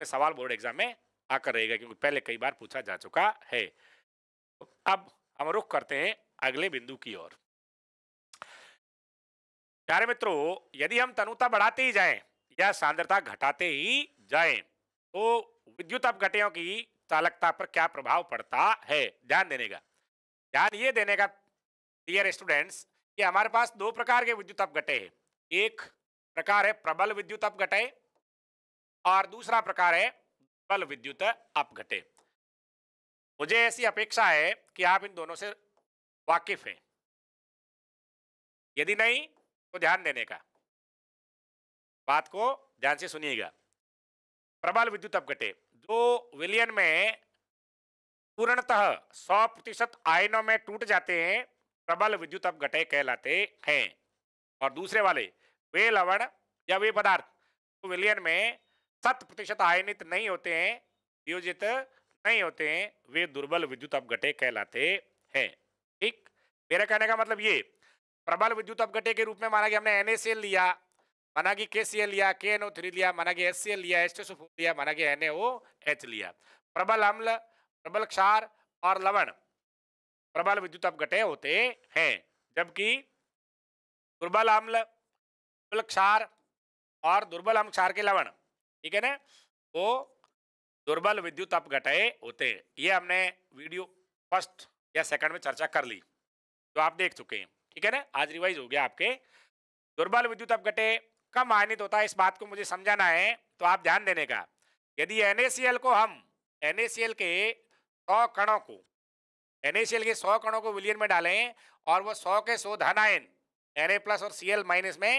में सवाल बोर्ड एग्जाम में आकर रहेगा क्योंकि पहले कई बार पूछा जा चुका है अब हम रुख करते हैं अगले बिंदु की ओर प्यारे मित्रों यदि हम तनुता बढ़ाते ही जाएं या सांद्रता घटाते ही जाएं तो विद्युत अपघटियों की चालकता पर क्या प्रभाव पड़ता है ध्यान देने का ध्यान ये देने का डियर स्टूडेंट्स कि हमारे पास दो प्रकार के विद्युत अपघटे हैं एक प्रकार है प्रबल विद्युत अपघटे और दूसरा प्रकार है बल विद्युत अपघटे मुझे ऐसी अपेक्षा है कि आप इन दोनों से वाकिफ हैं यदि नहीं तो ध्यान देने का बात को ध्यान से सुनिएगा प्रबल विद्युत अपघटे जो विलियन में पूर्णतः सौ प्रतिशत आयनों में टूट जाते हैं प्रबल विद्युत अपघटे कहलाते हैं और दूसरे वाले वे लवण या वे पदार्थ तो विलियन में शत प्रतिशत आयनित नहीं होते हैं वियोजित नहीं होते हैं वे दुर्बल विद्युत अपघटे कहलाते हैं ठीक मेरा कहने का मतलब ये प्रबल विद्युत अपघटे के रूप में माना कि हमने एन लिया మనకి కేసీఎల్ लिया के एन ओ थ्री लिया मन మనకి एल लिया एस टी लिया मन మనకి एनएओ एच लिया प्रबल अम्ल प्रबल क्षार और लवण प्रबल विद्युत अपघटे होते हैं जबकि दुर्बल अम्ल दुर्बल क्षार और दुर्बल अम्ल क्षार के लवण ठीक है ना वो दुर्बल विद्युत अपघटे होते हैं ये हमने वीडियो फर्स्ट या सेकंड में चर्चा कर ली तो आप देख चुके हैं ठीक है ना आज रिवाइज हो गया आपके दुर्बल विद्युत अपघटे कम आयनित होता है इस बात को मुझे समझाना है तो आप ध्यान देने का यदि एन को हम एन के सौ कणों को एन के सौ कणों को विलियन में डालें और वो सौ के सौ धन आयन एन प्लस और सी माइनस में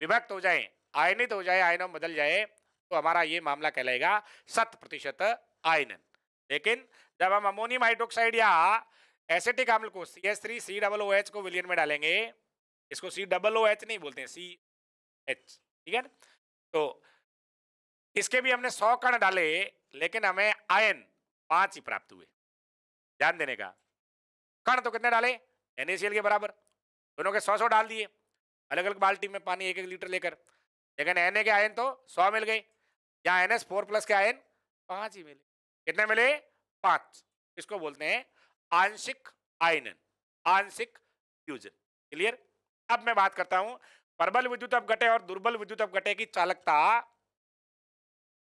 विभक्त हो जाए आयनित हो जाए आयनों बदल जाए तो हमारा ये मामला कहलाएगा शत प्रतिशत आयनन लेकिन जब हम अमोनियम हाइड्रोक्साइड या एसेटिक अम्ल को C S three C double O H को विलियन में डालेंगे इसको सी डबल ओ एच नहीं बोलते हैं सी एच ठीक है ना तो इसके भी हमने सौ कण डाले लेकिन हमें आयन पांच ही प्राप्त हुए ध्यान देने का कण तो कितने डाले एन के बराबर दोनों के सौ सौ डाल दिए अलग अलग बाल्टी में पानी एक एक लीटर लेकर लेकिन एन के आयन तो सौ मिल गए या एन फोर प्लस के आयन पांच ही मिले कितने मिले पांच इसको बोलते हैं आंशिक आयनन आंशिक फ्यूजन क्लियर अब मैं बात करता हूं प्रबल विद्युत अवघटे और दुर्बल विद्युत अवघटे की चालकता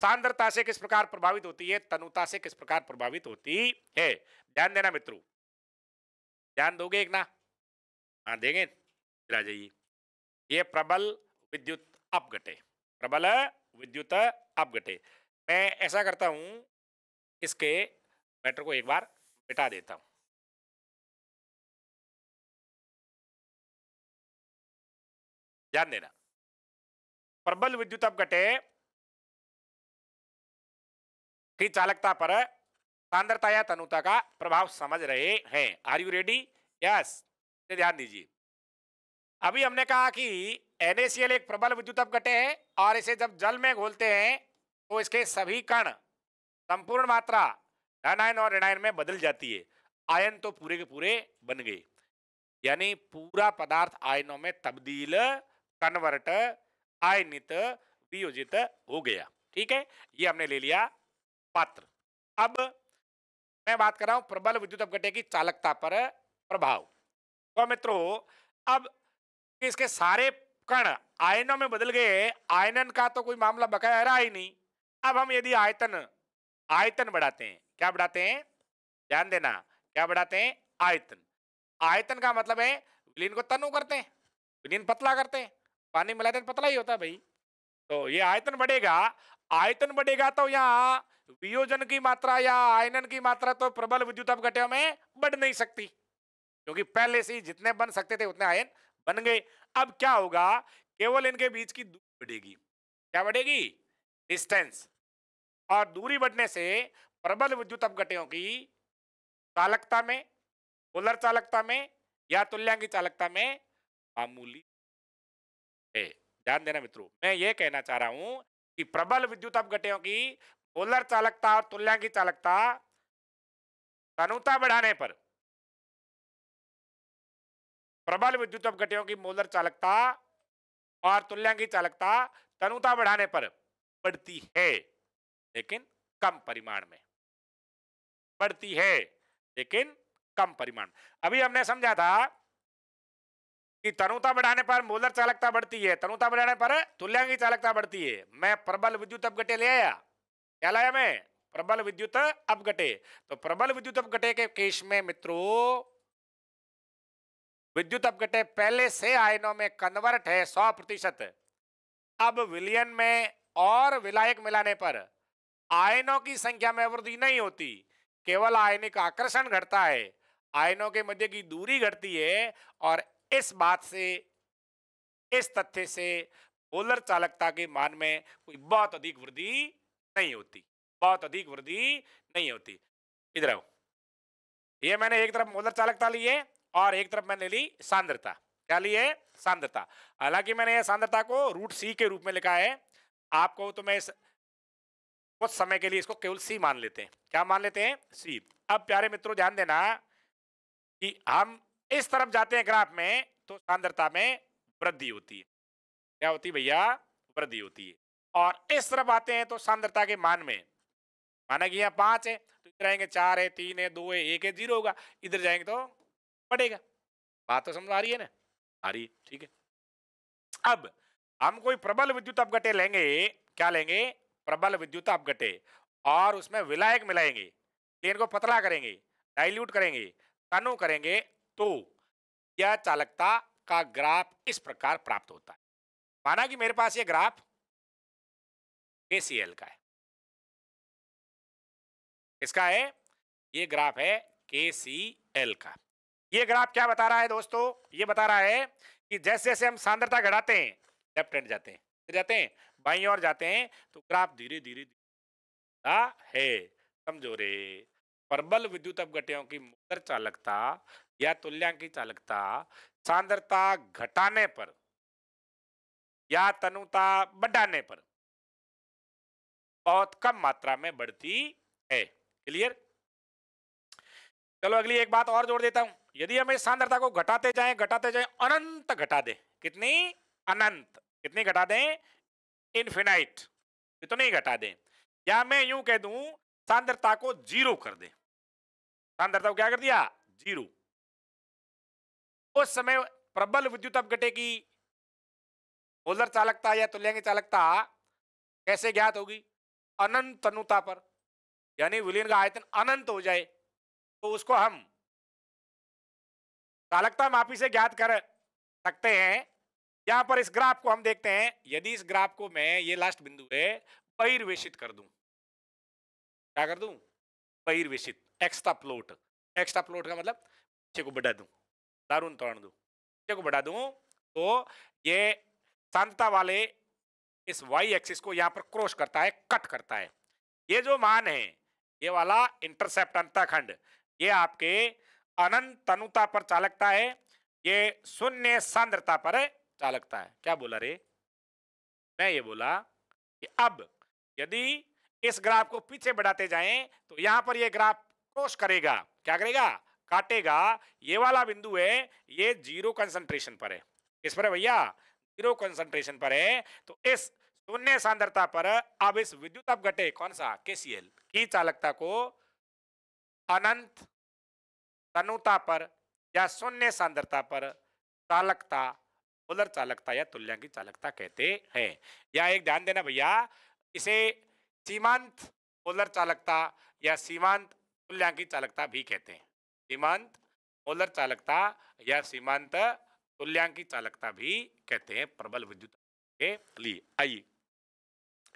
सांद्रता से किस प्रकार प्रभावित होती है तनुता से किस प्रकार प्रभावित होती है ध्यान देना मित्रों ध्यान दोगे एक ना हाँ देंगे जाइए ये प्रबल विद्युत अपघटे प्रबल विद्युत अपघटे मैं ऐसा करता हूं इसके मैटर को एक बार मिटा देता हूँ ध्यान देना प्रबल विद्युत अपघटे की चालकता पर सांद्रता या तनुता का प्रभाव समझ रहे हैं आर यू रेडी यस ध्यान दीजिए अभी हमने कहा कि NaCl एक प्रबल विद्युत अपघटे है और इसे जब जल में घोलते हैं तो इसके सभी कण संपूर्ण मात्रा धनायन और ऋणायन में बदल जाती है आयन तो पूरे के पूरे बन गए यानी पूरा पदार्थ आयनों में तब्दील कन्वर्ट आयनित वियोजित हो गया ठीक है ये हमने ले लिया पात्र अब मैं बात कर रहा हूं प्रबल विद्युत अपघटे की चालकता पर प्रभाव तो मित्रों अब इसके सारे कण आयनों में बदल गए आयनन का तो कोई मामला बकाया रहा ही नहीं अब हम यदि आयतन आयतन बढ़ाते हैं क्या बढ़ाते हैं ध्यान देना क्या बढ़ाते हैं आयतन आयतन का मतलब है विलीन को तनु करते हैं विलीन पतला करते हैं पानी मिलाते तो पतला ही होता भाई तो ये आयतन बढ़ेगा आयतन बढ़ेगा तो यहाँ वियोजन की मात्रा या आयनन की मात्रा तो प्रबल विद्युत अपघटयों में बढ़ नहीं सकती क्योंकि पहले से ही जितने बन सकते थे उतने आयन बन गए अब क्या होगा केवल इनके बीच की दूरी बढ़ेगी क्या बढ़ेगी डिस्टेंस और दूरी बढ़ने से प्रबल विद्युत अपघटयों की चालकता में पोलर चालकता में या तुल्यांगी चालकता में मामूली है ध्यान देना मित्रों मैं ये कहना चाह रहा हूं कि प्रबल विद्युत अपघटियों की पोलर चालकता और तुल्या की चालकता तनुता बढ़ाने पर प्रबल विद्युत अपघटियों की मोलर चालकता और तुल्या की चालकता तनुता बढ़ाने पर बढ़ती है लेकिन कम परिमाण में बढ़ती है लेकिन कम परिमाण अभी हमने समझा था कि तरुता बढ़ाने पर मोलर चालकता बढ़ती है तरुता बढ़ाने पर तुल्यांगी चालकता बढ़ती है मैं प्रबल विद्युत अपगटे ले आया क्या लाया मैं प्रबल विद्युत अपगटे तो प्रबल विद्युत अपगटे के केस में मित्रों विद्युत अपगटे पहले से आयनों में कन्वर्ट है सौ प्रतिशत अब विलियन में और विलायक मिलाने पर आयनों की संख्या में वृद्धि नहीं होती केवल आयनिक आकर्षण घटता है आयनों के मध्य की दूरी घटती है और इस बात से इस तथ्य से बोलर चालकता के मान में कोई बहुत अधिक वृद्धि नहीं होती बहुत अधिक वृद्धि नहीं होती इधर आओ ये मैंने एक तरफ मोलर चालकता ली है और एक तरफ मैंने ली सांद्रता क्या ली है सांद्रता हालांकि मैंने यह सांद्रता को रूट सी के रूप में लिखा है आपको तो मैं कुछ समय के लिए इसको केवल सी मान लेते हैं क्या मान लेते हैं सी अब प्यारे मित्रों ध्यान देना कि हम इस तरफ जाते हैं ग्राफ में तो सांद्रता में वृद्धि होती है क्या होती भैया वृद्धि होती है और इस तरफ आते हैं तो सांद्रता के मान में माना कि यहाँ पांच है तो इधर आएंगे चार है तीन है दो है एक है जीरो होगा इधर जाएंगे तो बढ़ेगा बात तो समझ आ रही है ना आ रही है ठीक है अब हम कोई प्रबल विद्युत अपघटे लेंगे क्या लेंगे प्रबल विद्युत अपघटे और उसमें विलायक मिलाएंगे प्लेन को पतला करेंगे डाइल्यूट करेंगे तनु करेंगे तो यह चालकता का ग्राफ इस प्रकार प्राप्त होता है माना कि मेरे पास यह ग्राफ KCL का है इसका है ये ग्राफ है KCL का ये ग्राफ क्या बता रहा है दोस्तों ये बता रहा है कि जैसे जैसे हम सांद्रता घटाते हैं लेफ्ट हैंड जाते हैं जाते हैं बाई और जाते हैं तो ग्राफ धीरे धीरे है समझो रे प्रबल विद्युत अवगटियों की मोटर चालकता या तुल्यांक की चालकता सांद्रता घटाने पर या तनुता बढ़ाने पर बहुत कम मात्रा में बढ़ती है क्लियर चलो अगली एक बात और जोड़ देता हूं यदि हम इस सांद्रता को घटाते जाएं घटाते जाएं अनंत घटा दें कितनी अनंत कितनी घटा दें इनफिनाइट इतनी घटा दें या मैं यूं कह दूं सांद्रता को जीरो कर दें सांद्रता को क्या कर दिया जीरो उस समय प्रबल विद्युत अपघटे की होल्डर चालकता या तुल्यांग चालकता कैसे ज्ञात होगी अनंत तनुता पर यानी विलीन का आयतन अनंत हो जाए तो उसको हम चालकता मापी से ज्ञात कर सकते हैं यहां पर इस ग्राफ को हम देखते हैं यदि इस ग्राफ को मैं ये लास्ट बिंदु है बहिर्वेशित कर दूं क्या कर दूं बहिर्वेशित एक्स्ट्रा प्लॉट एक्स्ट्रा प्लॉट का मतलब पीछे को बढ़ा दूं दारून तोड़ दूँ को बढ़ा दूँ तो ये सांतता वाले इस वाई एक्सिस को यहाँ पर क्रॉस करता है कट करता है ये जो मान है ये वाला इंटरसेप्ट अंताखंड ये आपके अनंत तनुता पर चालकता है ये शून्य सांद्रता पर चालकता है क्या बोला रे मैं ये बोला कि अब यदि इस ग्राफ को पीछे बढ़ाते जाएं तो यहां पर ये ग्राफ क्रॉस करेगा क्या करेगा काटेगा ये वाला बिंदु है ये जीरो कंसंट्रेशन पर है किस पर है भैया जीरो कंसंट्रेशन पर है तो इस शून्य सांद्रता पर अब इस विद्युत अब घटे कौन सा एल की चालकता को अनंत तनुता पर या शून्य सांद्रता पर चालकता पोलर चालकता या तुल्यांकी चालकता कहते हैं या एक ध्यान देना भैया इसे सीमांत पोलर चालकता या सीमांत तुल्यांकी चालकता भी कहते हैं सीमांत मोलर चालकता या सीमांत तुल्यांकी चालकता भी कहते हैं प्रबल विद्युत के लिए आइए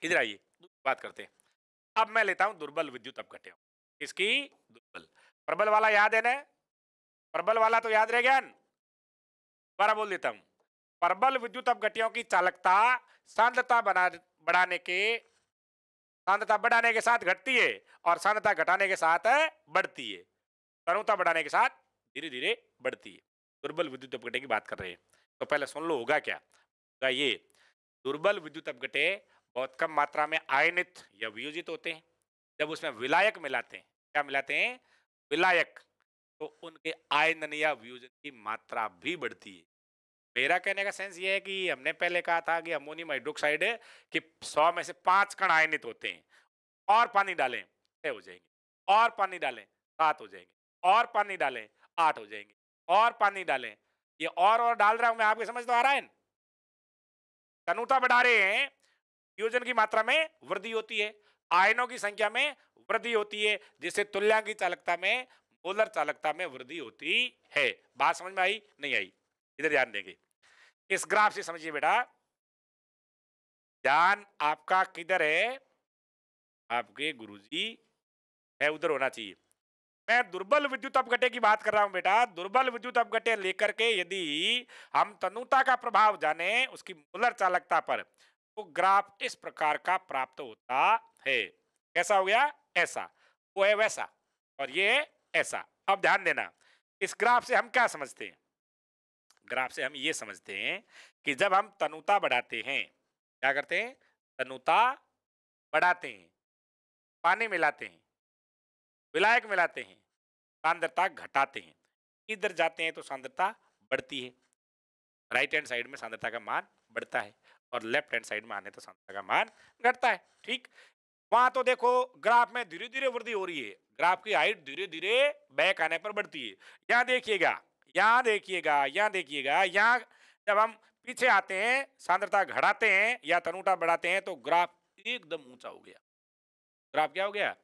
इधर आइए बात करते हैं अब मैं लेता हूं दुर्बल विद्युत अपघटन इसकी दुर्बल प्रबल वाला याद है ना प्रबल वाला तो याद रह गया बारा बोल देता हूं प्रबल विद्युत अपघटियों की चालकता सांद्रता बना बढ़ाने के सांद्रता बढ़ाने के साथ घटती है और सांद्रता घटाने के साथ बढ़ती है तरुणता बढ़ाने के साथ धीरे धीरे बढ़ती है दुर्बल विद्युत अपघटे की बात कर रहे हैं तो पहले सुन लो होगा क्या होगा ये दुर्बल विद्युत अपघटे बहुत कम मात्रा में आयनित या वियोजित होते हैं जब उसमें विलायक मिलाते हैं क्या मिलाते हैं विलायक तो उनके आयन या वियोजन की मात्रा भी बढ़ती है मेरा कहने का सेंस ये है कि हमने पहले कहा था कि अमोनियम हाइड्रोक्साइड के सौ में से पाँच कण आयनित होते हैं और पानी डालें छः हो जाएंगे और पानी डालें सात हो जाएंगे और पानी डालें आठ हो जाएंगे और पानी डालें ये और और डाल रहा हूं मैं आपके समझ तो आ रहा है तनुता बढ़ा रहे हैं योजन की मात्रा में वृद्धि होती है आयनों की संख्या में वृद्धि होती है जिससे तुल्या की चालकता में मोलर चालकता में वृद्धि होती है बात समझ में आई नहीं आई इधर ध्यान देंगे इस ग्राफ से समझिए बेटा ध्यान आपका किधर है आपके गुरुजी है उधर होना चाहिए मैं दुर्बल विद्युत अपघटे की बात कर रहा हूं बेटा दुर्बल विद्युत अपघटे लेकर के यदि हम तनुता का प्रभाव जाने उसकी मूलर चालकता पर तो ग्राफ इस प्रकार का प्राप्त होता है कैसा हो गया ऐसा वो है वैसा और ये ऐसा अब ध्यान देना इस ग्राफ से हम क्या समझते हैं ग्राफ से हम ये समझते हैं कि जब हम तनुता बढ़ाते हैं क्या करते हैं तनुता बढ़ाते हैं पानी मिलाते हैं विलायक मिलाते हैं सांद्रता घटाते हैं इधर जाते हैं तो सांद्रता बढ़ती है राइट हैंड साइड में सांद्रता का मान बढ़ता है और लेफ्ट हैंड साइड में आने तो सांद्रता का मान घटता है ठीक वहां तो देखो ग्राफ में धीरे धीरे वृद्धि हो रही है ग्राफ की हाइट धीरे धीरे बैक आने पर बढ़ती है यहां देखिएगा यहां देखिएगा यहां देखिएगा यहां जब हम पीछे आते हैं सांद्रता घटाते हैं या तनुटा बढ़ाते हैं तो ग्राफ एकदम ऊंचा हो गया ग्राफ क्या हो गया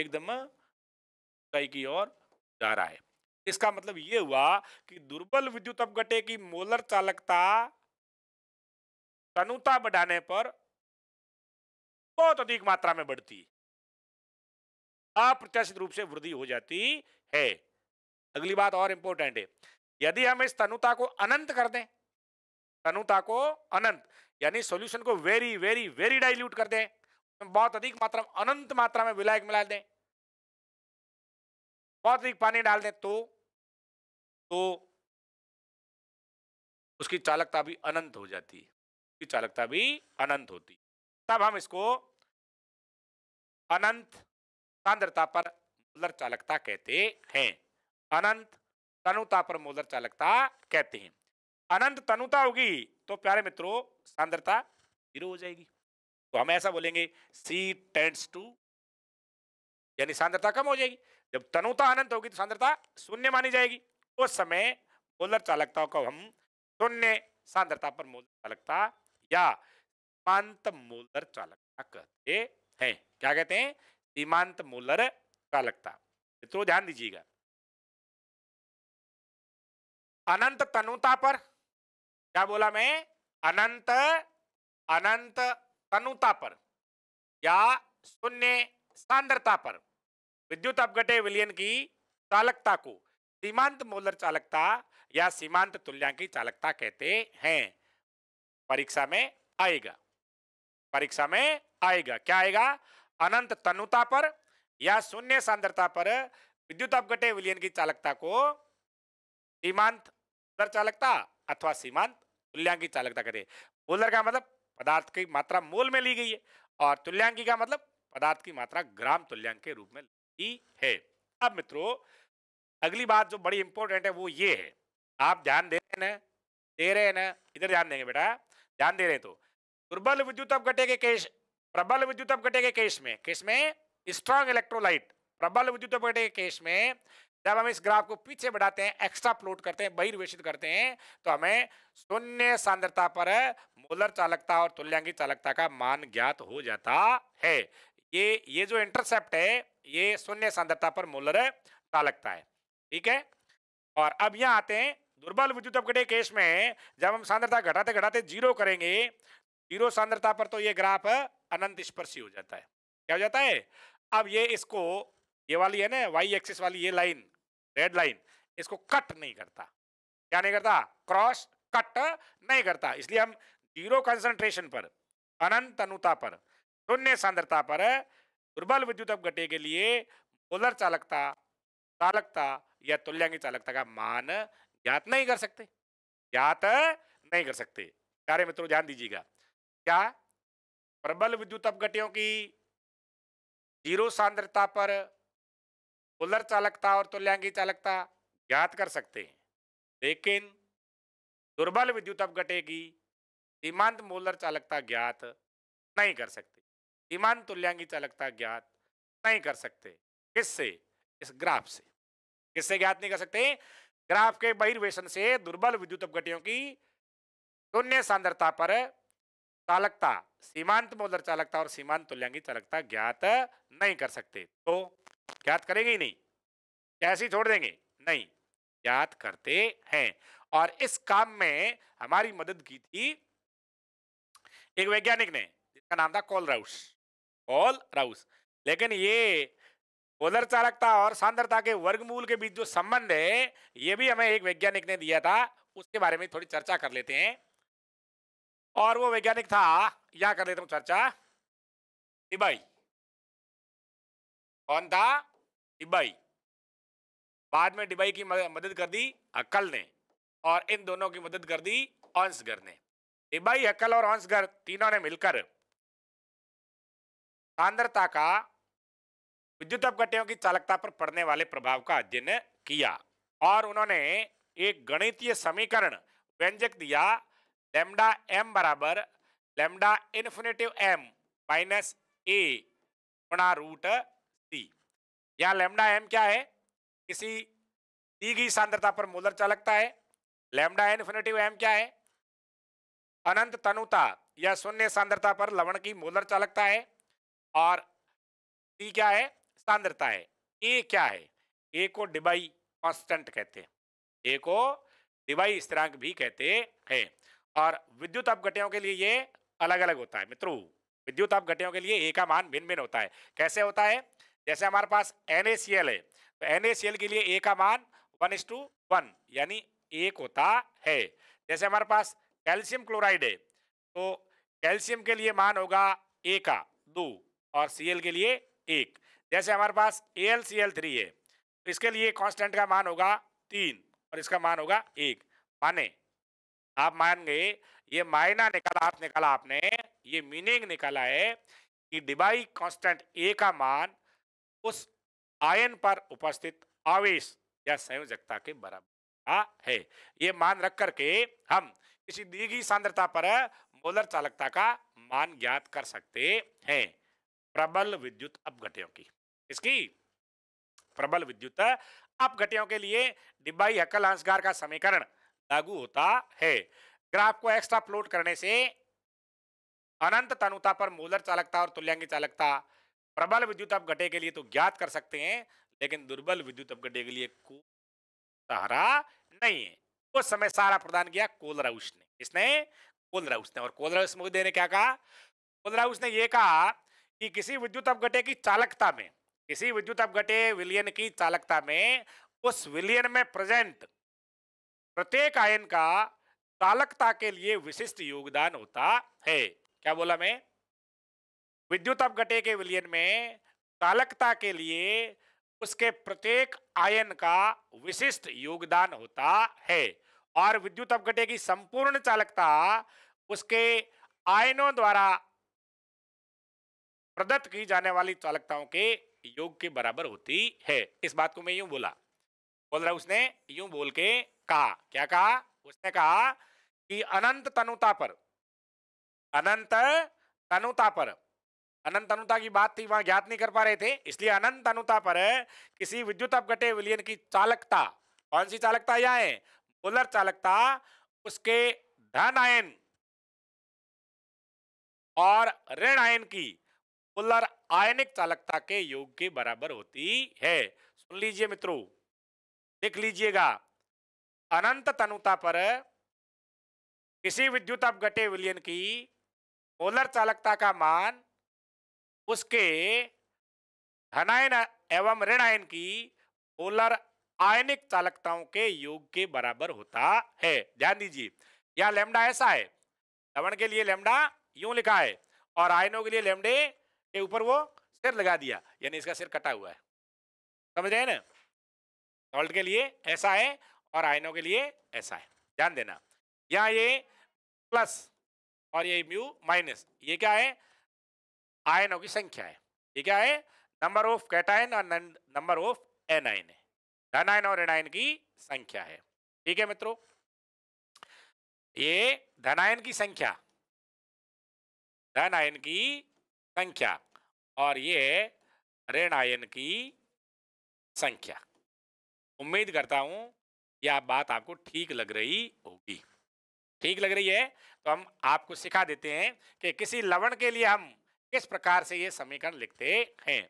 एकदम ऊंचाई की ओर जा रहा है इसका मतलब ये हुआ कि दुर्बल विद्युत अपघटे की मोलर चालकता तनुता बढ़ाने पर बहुत अधिक मात्रा में बढ़ती अप्रत्याशित रूप से वृद्धि हो जाती है अगली बात और इंपॉर्टेंट है यदि हम इस तनुता को अनंत कर दें तनुता को अनंत यानी सॉल्यूशन को वेरी वेरी वेरी डाइल्यूट कर दें बहुत अधिक मात्रा अनंत मात्रा में विलायक मिला दें बहुत अधिक पानी डाल दें तो तो उसकी चालकता भी अनंत हो जाती है उसकी चालकता भी अनंत होती तब हम इसको अनंत सांद्रता पर मोलर चालकता कहते हैं अनंत तनुता पर मोलर चालकता कहते हैं अनंत तनुता होगी तो प्यारे मित्रों सांद्रता जीरो हो जाएगी तो हम ऐसा बोलेंगे सी टेंड्स टू यानी सांद्रता कम हो जाएगी जब तनुता तो अनंत होगी तो सांद्रता शून्य मानी जाएगी उस समय मोलर चालकता को हम शून्य सांद्रता पर मोलर चालकता या सीमांत मोलर चालकता कहते हैं क्या कहते हैं सीमांत मोलर चालकता तो ध्यान दीजिएगा अनंत तनुता पर क्या बोला मैं अनंत अनंत तनुता पर या शून्य सांद्रता पर विद्युत अपघटे विलयन की चालकता को सीमांत मोलर चालकता या सीमांत तुल्यांकी चालकता कहते हैं परीक्षा में आएगा परीक्षा में आएगा क्या आएगा अनंत तनुता पर या शून्य सांद्रता पर विद्युत अपघटे विलयन की चालकता को सीमांत मोलर चालकता अथवा सीमांत तुल्यांकी चालकता कहते मोलर का मतलब पदार्थ की मात्रा मोल में ली गई है और तुल्यांकी का मतलब पदार्थ की मात्रा ग्राम तुल्यांक के रूप में ही है अब मित्रों अगली बात जो बड़ी इंपॉर्टेंट है वो ये है आप ध्यान दे रहे हैं दे रहे हैं ना इधर ध्यान देंगे बेटा ध्यान दे रहे तो दुर्बल विद्युत अवघटे के केस प्रबल विद्युत अवघटे के केस में केस में स्ट्रांग इलेक्ट्रोलाइट प्रबल विद्युत अवघटे के केस में जब हम इस ग्राफ को पीछे बढ़ाते हैं एक्स्ट्रा प्लोट करते हैं बहिर्वेषित करते हैं तो हमें शून्य सांद्रता पर मोलर चालकता और तुल्यांगी चालकता का मान ज्ञात हो जाता है ये ये जो इंटरसेप्ट है ये शून्य सांद्रता पर मोलर चालकता है ठीक है और अब यहाँ आते हैं दुर्बल विद्युत अपगड़े केस में जब हम सांद्रता घटाते घटाते जीरो करेंगे जीरो सांद्रता पर तो ये ग्राफ अनंत स्पर्शी हो जाता है क्या हो जाता है अब ये इसको ये वाली है ना वाई एक्सिस वाली ये लाइन रेड लाइन इसको कट नहीं करता क्या नहीं करता क्रॉस कट नहीं करता इसलिए हम जीरो कंसंट्रेशन पर अनंत अनुता पर शून्य सांद्रता पर दुर्बल विद्युत अवगटे के लिए पोलर चालकता चालकता या तुल्यांगी चालकता का मान ज्ञात नहीं कर सकते ज्ञात नहीं कर सकते प्यारे मित्रों ध्यान दीजिएगा क्या प्रबल विद्युत अपघटियों की जीरो सांद्रता पर पुलर चालकता और तुल्यांगी चालकता ज्ञात कर सकते हैं लेकिन दुर्बल विद्युत अपघटे की सीमांत मोलर चालकता ज्ञात नहीं कर सकते ईमान तुल्यांगी चालकता ज्ञात नहीं कर सकते किससे इस ग्राफ से किससे ज्ञात नहीं कर सकते ग्राफ के बहिर्वेशन से दुर्बल विद्युत अपघटियों की शून्य सांद्रता पर चालकता सीमांत मोदर चालकता और सीमांत तुल्यांगी चालकता ज्ञात नहीं कर सकते तो ज्ञात करेंगे ही नहीं कैसे छोड़ देंगे नहीं ज्ञात करते हैं और इस काम में हमारी मदद की थी एक वैज्ञानिक ने जिसका नाम था कॉलराउस ऑल राउस लेकिन ये उधर चालकता और सांद्रता के वर्गमूल के बीच जो संबंध है ये भी हमें एक वैज्ञानिक ने दिया था उसके बारे में थोड़ी चर्चा कर लेते हैं और वो वैज्ञानिक था यहाँ कर लेता हूँ चर्चा तिबाई कौन था तिबाई बाद में डिबाई की मदद कर दी अकल ने और इन दोनों की मदद कर दी ऑंसगर ने डिबाई अकल और ऑंसगर तीनों ने मिलकर सांद्रता का विद्युत अपघटियों की चालकता पर पड़ने वाले प्रभाव का अध्ययन किया और उन्होंने एक गणितीय समीकरण व्यंजक दिया लेमडा एम बराबर lambda infinity M minus A गुणा रूट सी यहाँ लेमडा एम क्या है किसी दी गई सांद्रता पर मोलर चालकता है लेमडा इन्फिनेटिव एम क्या है अनंत तनुता या शून्य सांद्रता पर लवण की मोलर चालकता है और सी क्या है सांद्रता है ए क्या है ए को डिबाई कांस्टेंट कहते हैं ए को डिबाई स्थिरांक भी कहते हैं और विद्युत अपघटियों के लिए ये अलग अलग होता है मित्रों विद्युत अपघटियों के लिए ए का मान भिन्न भिन्न होता है कैसे होता है जैसे हमारे पास एन है तो एन के लिए ए का मान वन इस टू वन यानी एक होता है जैसे हमारे पास कैल्शियम क्लोराइड है तो कैल्शियम के लिए मान होगा ए का दो और Cl के लिए एक जैसे हमारे पास AlCl3 है तो इसके लिए कांस्टेंट का मान होगा तीन और इसका मान होगा एक माने आप मान गए ये मायना निकाला आप निकाला आपने ये मीनिंग निकाला है कि डिबाई कांस्टेंट ए का मान उस आयन पर उपस्थित आवेश या संयोजकता के बराबर है ये मान रख करके हम किसी दीघी सांद्रता पर मोलर चालकता का मान ज्ञात कर सकते हैं प्रबल विद्युत अपघटियों की इसकी प्रबल विद्युत अपघटियों के लिए डिब्बाई हकल हंसगार का समीकरण लागू होता है ग्राफ को एक्स्ट्रा प्लॉट करने से अनंत तनुता पर मूलर चालकता और तुल्यांगी चालकता प्रबल विद्युत अपघटे के लिए तो ज्ञात कर सकते हैं लेकिन दुर्बल विद्युत अपघटे के लिए सहारा नहीं है उस समय सारा प्रदान किया कोलराउस ने इसने कोलराउस ने और कोलराउस मुझे ने क्या कहा कोलराउस ने यह कहा कि किसी विद्युत अवगटे की चालकता में किसी विद्युत अवगटे विलियन की चालकता में उस विलियन में प्रेजेंट प्रत्येक आयन का चालकता के लिए विशिष्ट योगदान होता है क्या बोला मैं विद्युत अवगटे के विलियन में चालकता के लिए उसके प्रत्येक आयन का विशिष्ट योगदान होता है और विद्युत अवगटे की संपूर्ण चालकता उसके आयनों द्वारा प्रदत्त की जाने वाली चालकताओं के योग के बराबर होती है इस बात को मैं यूं बोला बोल रहा उसने यूं बोल के कहा क्या कहा उसने कहा कि अनंत तनुता पर अनंत तनुता पर अनंत अनुता की बात थी वहां ज्ञात नहीं कर पा रहे थे इसलिए अनंत अनुता पर किसी विद्युत अपघटे विलियन की चालकता कौन सी चालकता यह है मोलर चालकता उसके धन आयन और ऋण आयन की पोलर आयनिक चालकता के योग के बराबर होती है सुन लीजिए मित्रों लिख लीजिएगा अनंत तनुता पर किसी विद्युत अपघटे विलियन की पोलर चालकता का मान उसके धनायन एवं ऋणायन की पोलर आयनिक चालकताओं के योग के बराबर होता है ध्यान दीजिए यह लेमडा ऐसा है लवण के लिए लेमडा यूं लिखा है और आयनों के लिए लेमडे के ऊपर वो सिर लगा दिया यानी इसका सिर कटा हुआ है समझ रहे हैं ना सॉल्ट के लिए ऐसा है और आयनों के लिए ऐसा है ध्यान देना यहाँ ये प्लस और ये म्यू माइनस ये क्या है आयनों की संख्या है ये क्या है नंबर ऑफ कैटाइन और नंबर ऑफ एनाइन है धन आयन और एनाइन की संख्या है ठीक है मित्रों ये धनायन की संख्या धन आयन की संख्या और ये ऋण आयन की संख्या उम्मीद करता हूं यह बात आपको ठीक लग रही होगी ठीक लग रही है तो हम आपको सिखा देते हैं कि किसी लवण के लिए हम किस प्रकार से ये समीकरण लिखते हैं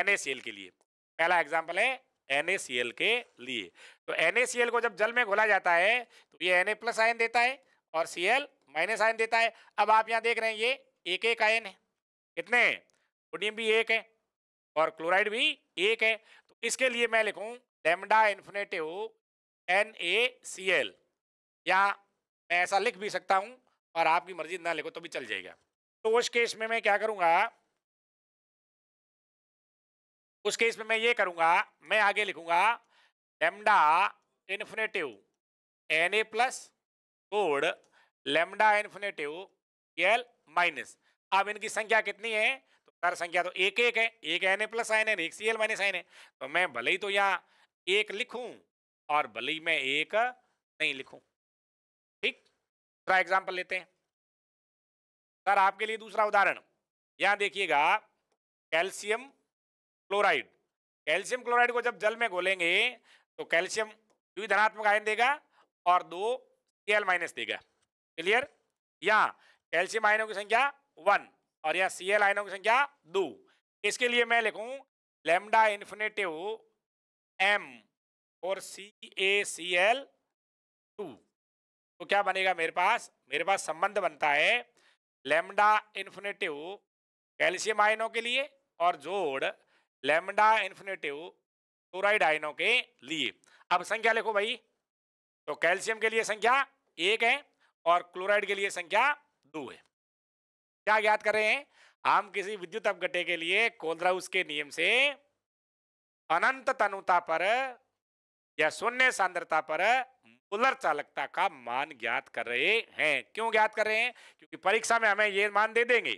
एन के लिए पहला एग्जाम्पल है एन के लिए तो एन को जब जल में घोला जाता है तो ये एन प्लस आयन देता है और सी एल माइनस आयन देता है अब आप यहाँ देख रहे हैं ये एक एक आयन है कितने सोडियम भी एक है और क्लोराइड भी एक है तो इसके लिए मैं लिखूं lambda infinity N A C L या मैं ऐसा लिख भी सकता हूं और आपकी मर्जी ना लिखो तो भी चल जाएगा तो उस केस में मैं क्या करूंगा उस केस में मैं ये करूंगा मैं आगे लिखूंगा lambda infinity N A plus कोड लेमडा इन्फिनेटिव एल माइनस अब इनकी संख्या कितनी है तो सर संख्या तो एक एक है एक एन ए प्लस आयन है एक सी एल माइनस आयन है तो मैं भले ही तो यहाँ एक लिखूं और भले ही मैं एक नहीं लिखूं ठीक दूसरा एग्जाम्पल लेते हैं सर आपके लिए दूसरा उदाहरण यहाँ देखिएगा कैल्शियम क्लोराइड कैल्शियम क्लोराइड को जब जल में घोलेंगे तो कैल्शियम द्वि धनात्मक आयन देगा और दो सी एल माइनस देगा क्लियर या कैल्शियम आयनों की संख्या वन और यह सी एल की संख्या दो इसके लिए मैं लिखूं लेमडा इन्फिनेटिव एम और सी ए सी एल टू तो क्या बनेगा मेरे पास मेरे पास संबंध बनता है लेमडा इन्फिनेटिव कैल्शियम आयनों के लिए और जोड़ लेमडा इन्फिनेटिव क्लोराइड आयनों के लिए अब संख्या लिखो भाई तो कैल्शियम के लिए संख्या एक है और क्लोराइड के लिए संख्या दो है क्या ज्ञात कर रहे हैं हम किसी विद्युत अपघटे के लिए कोलराउस के नियम से अनंत तनुता पर या शून्य सांद्रता पर मुलर चालकता का मान ज्ञात कर रहे हैं क्यों ज्ञात कर रहे हैं क्योंकि परीक्षा में हमें ये मान दे देंगे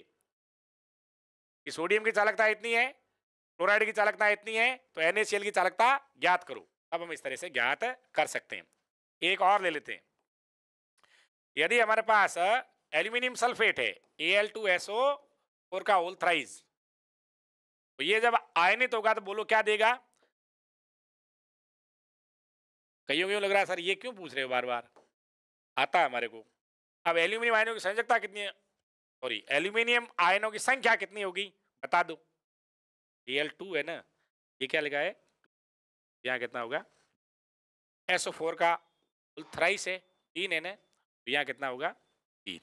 कि सोडियम की चालकता इतनी है क्लोराइड की चालकता इतनी है तो एनएसीएल की चालकता ज्ञात करो अब हम इस तरह से ज्ञात कर सकते हैं एक और ले लेते हैं यदि हमारे पास एल्यूमिनियम सल्फेट है A L two S O four का होल थ्राइज तो ये जब आयनित होगा तो बोलो क्या देगा कईयों क्यों लग रहा है सर ये क्यों पूछ रहे हो बार बार आता है हमारे को अब एल्यूमिनियम आयनों की संयोजकता कितनी है सॉरी एल्यूमिनियम आयनों की संख्या कितनी होगी बता दो ए एल टू है ना ये क्या लिखा है यहाँ कितना होगा एस ओ फोर का थ्राइस है तीन है ना तो यहाँ कितना होगा तीन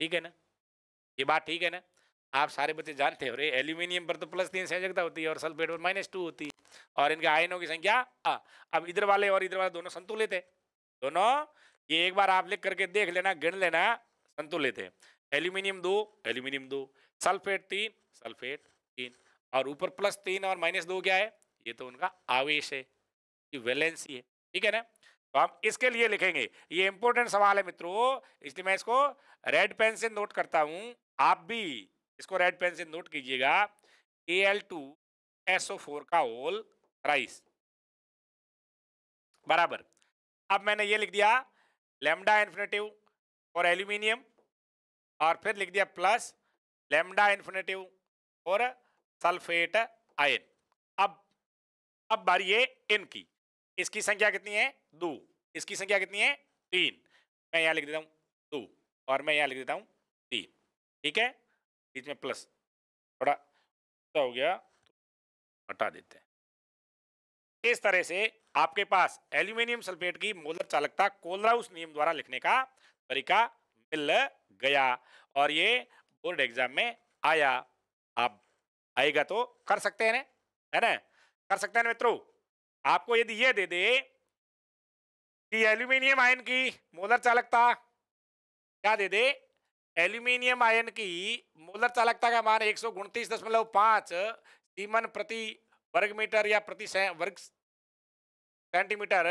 ठीक है ना ये बात ठीक है ना आप सारे बच्चे जानते हो रे एल्यूमिनियम पर तो प्लस तीन संयोजकता होती है और सल्फेट पर माइनस टू होती है और इनके आयनों की संख्या आ, अब इधर वाले और इधर वाले दोनों संतुलित है दोनों ये एक बार आप लिख करके देख लेना गिन लेना संतुलित है एल्यूमिनियम दो एल्यूमिनियम दो सल्फेट तीन सल्फेट तीन और ऊपर प्लस तीन और माइनस दो क्या है ये तो उनका आवेश है वैलेंसी है ठीक है ना तो हम इसके लिए लिखेंगे ये इंपॉर्टेंट सवाल है मित्रों इसलिए मैं इसको रेड पेन से नोट करता हूँ आप भी इसको रेड पेन से नोट कीजिएगा A L two S O four का होल राइस बराबर अब मैंने ये लिख दिया लेमडा इन्फिनेटिव और एल्यूमिनियम और फिर लिख दिया प्लस लेमडा इन्फिनेटिव और सल्फेट आयन अब अब बारी है इनकी इसकी संख्या कितनी है दो इसकी संख्या कितनी है तीन मैं यहाँ लिख देता हूँ दो और मैं यहाँ लिख देता हूँ तीन ठीक है बीच में प्लस थोड़ा हो गया तो हटा देते हैं इस तरह से आपके पास एल्यूमिनियम सल्फेट की मोलर चालकता कोलराउस नियम द्वारा लिखने का तरीका मिल गया और ये बोर्ड एग्जाम में आया आप आएगा तो कर सकते हैं ना है ना कर सकते हैं मित्रों आपको यदि यह दे दे कि एल्यूमिनियम आयन की मोलर चालकता क्या दे दे एल्यूमिनियम आयन की मोलर चालकता का मान एक सौ दशमलव सीमन प्रति वर्ग मीटर या प्रति वर्ग सेंटीमीटर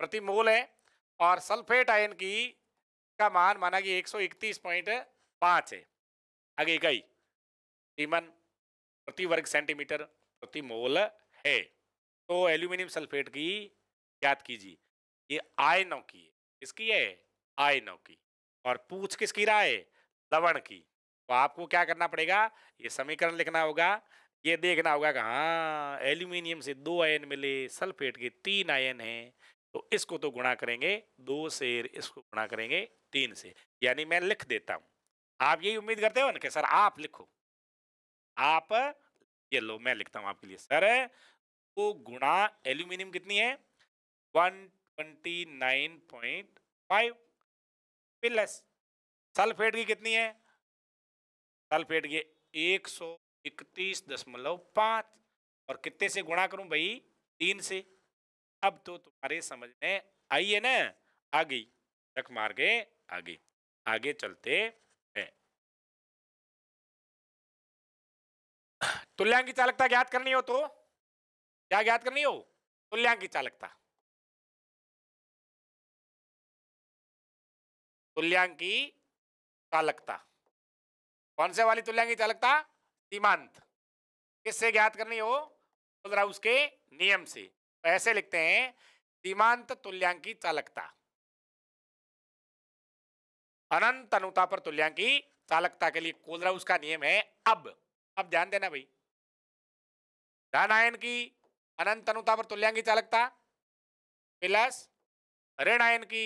प्रति मोल है और सल्फेट आयन की का मान माना कि एक सौ इकतीस पॉइंट पांच है आगे इकाई सीमन प्रति वर्ग सेंटीमीटर प्रति मोल है तो एल्यूमिनियम सल्फेट की याद कीजिए ये आय नौ की है किसकी है आय नौ की और पूछ किसकी राय है लवण की तो आपको क्या करना पड़ेगा ये समीकरण लिखना होगा ये देखना होगा कि हाँ एल्यूमिनियम से दो आयन मिले सल्फेट के तीन आयन हैं तो इसको तो गुणा करेंगे दो से इसको गुणा करेंगे तीन से यानी मैं लिख देता हूँ आप यही उम्मीद करते हो ना कि सर आप लिखो आप ये लो मैं लिखता हूँ आपके लिए सर को तो गुणा एल्यूमिनियम कितनी है one twenty nine point five sulphate की कितनी है सल्फेट की एक सौ इकतीस दशमलव पाँच और कितने से गुणा करूं भाई तीन से अब तो तुम्हारे समझ में आई है ना आ गई चक मार के आ गई आगे चलते हैं तुल्यांकी चालकता ज्ञात करनी हो तो क्या ज्ञात करनी हो तुल्यांक की चालकता तुल्यांक की चालकता कौन से वाली तुल्यांक की चालकता सीमांत किससे ज्ञात करनी हो तो जरा उसके नियम से तो ऐसे लिखते हैं सीमांत तुल्यांक की चालकता अनंत अनुता पर तुल्यांक की चालकता के लिए कोलराउस का नियम है अब अब ध्यान देना भाई धन आयन की अनंत अनुता पर तुल्यांकी चालकता प्लस ऋण आयन की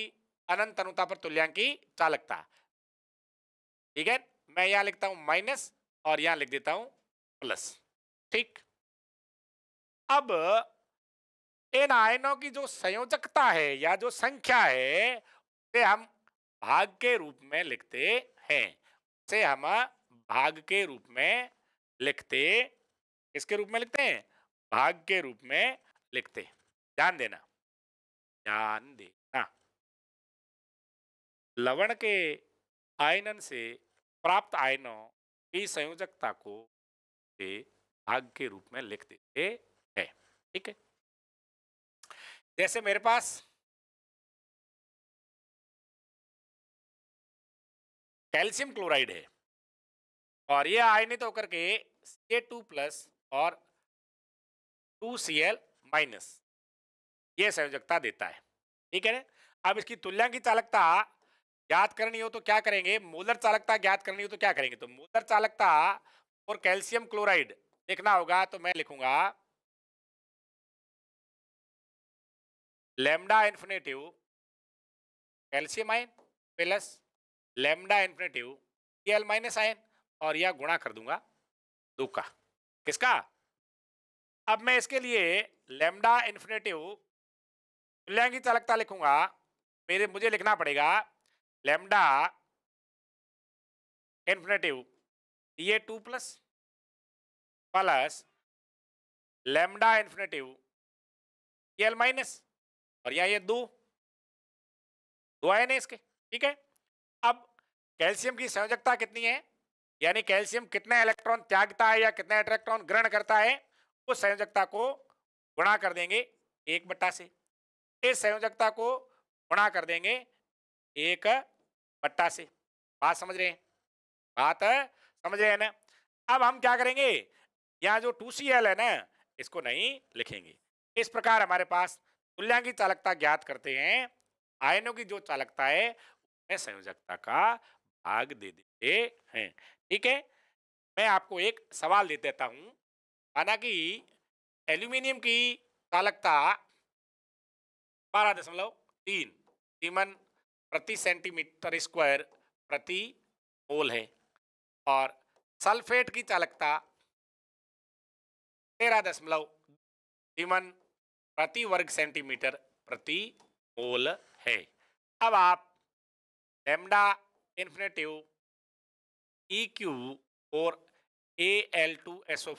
अनंत अनुता पर तुल्यांकी चालकता ठीक है मैं यहां लिखता हूं माइनस और यहां लिख देता हूं प्लस ठीक अब इन आयनों की जो संयोजकता है या जो संख्या है उसे हम भाग के रूप में लिखते हैं उसे हम भाग के रूप में लिखते किसके रूप में लिखते हैं भाग के रूप में लिखते हैं ध्यान देना ध्यान देना लवण के आयनन से प्राप्त आयनों की संयोजकता को वे भाग के रूप में लिख देते हैं ठीक है जैसे मेरे पास कैल्शियम क्लोराइड है और ये आयनित होकर के सी टू प्लस और टू सी एल माइनस ये संयोजकता देता है ठीक है ना अब इसकी की चालकता ज्ञात करनी हो तो क्या करेंगे मोलर चालकता ज्ञात करनी हो तो क्या करेंगे तो मोलर चालकता और कैल्शियम क्लोराइड देखना होगा तो मैं लिखूंगा लेमडा इन्फिनेटिव कैल्शियम आयन plus lambda infinity L minus आयन और यह गुणा कर दूंगा दो का किसका अब मैं इसके लिए लेमडा इन्फिनेटिव लैंगी चालकता लिखूंगा मेरे मुझे लिखना पड़ेगा लेमडा इन्फिनेटिव ये two plus plus lambda infinity L minus और यहाँ ये दो दो आए ना इसके ठीक है अब कैल्शियम की संयोजकता कितनी है यानी कैल्शियम कितने इलेक्ट्रॉन त्यागता है या कितने इलेक्ट्रॉन ग्रहण करता है उस संयोजकता को गुणा कर देंगे एक बट्टा से इस संयोजकता को गुणा कर देंगे एक बट्टा से बात समझ रहे हैं बात समझ रहे हैं ना अब हम क्या करेंगे यहाँ जो टू सी एल है ना इसको नहीं लिखेंगे इस प्रकार हमारे पास की चालकता ज्ञात करते हैं आयनों की जो चालकता है उसमें संयोजकता का भाग दे देते हैं ठीक है मैं आपको एक सवाल दे देता हूँ हालांकि एल्यूमिनियम की चालकता बारह दशमलव तीन सीमन प्रति सेंटीमीटर स्क्वायर प्रति मोल है और सल्फेट की चालकता तेरह दशमलव सीमन प्रति वर्ग सेंटीमीटर प्रति मोल है अब आप lambda infinity E e Q और A L two S O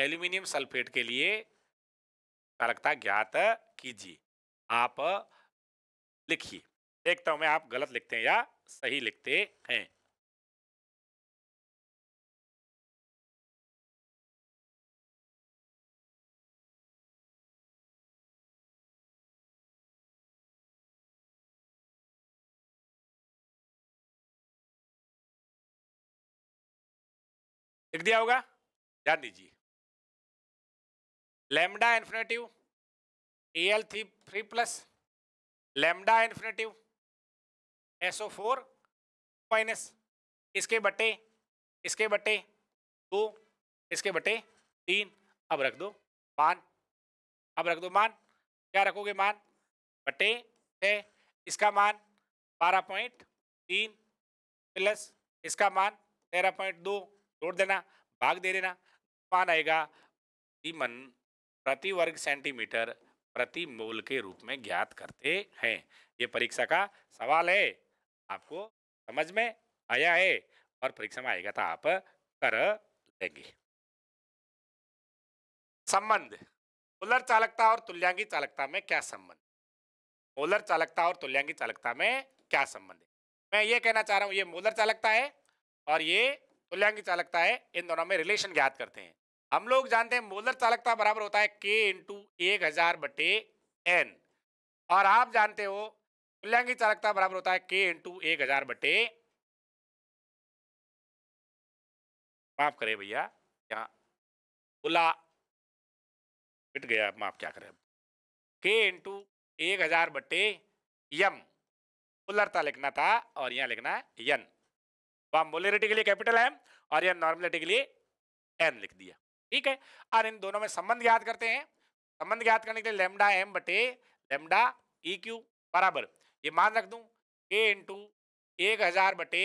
aluminium sulphate के लिए कारकता ज्ञात कीजिए आप लिखिए देखता हूं मैं आप गलत लिखते हैं या सही लिखते हैं लिख दिया होगा ध्यान दीजिए lambda infinity A L three three plus lambda infinity S O four minus इसके बटे इसके बटे दो इसके बटे तीन अब रख दो मान अब रख दो मान क्या रखोगे मान बटे छः इसका मान बारह पॉइंट तीन प्लस इसका मान तेरह पॉइंट दो जोड़ देना भाग दे देना मान आएगा तीमन प्रति वर्ग सेंटीमीटर प्रति मोल के रूप में ज्ञात करते हैं ये परीक्षा का सवाल है आपको समझ में आया है और परीक्षा में आएगा तो आप कर लेंगे संबंध पोलर चालकता और तुल्यांगी चालकता में क्या संबंध मोलर चालकता और तुल्यांगी चालकता में क्या संबंध है मैं ये कहना चाह रहा हूँ ये मोलर चालकता है और ये तुल्यांगी चालकता है इन दोनों में रिलेशन ज्ञात करते हैं हम लोग जानते हैं मोलर चालकता बराबर होता है के इंटू एक हजार बटे एन और आप जानते हो तुल्यांगी चालकता बराबर होता है के इंटू एक हजार बटे माफ करे भैया क्या बुला पिट गया माफ क्या करें के इंटू एक हजार बटे यम उलरता लिखना था और यहाँ लिखना है यन तो मोलरिटी के लिए कैपिटल एम और यह नॉर्मलिटी के लिए एन लिख दिया ठीक है और इन दोनों में संबंध याद करते हैं संबंध याद करने के लिए लेमडा एम बटे लेमडा ई क्यू बराबर ये मान रख दूं ए इंटू एक हजार बटे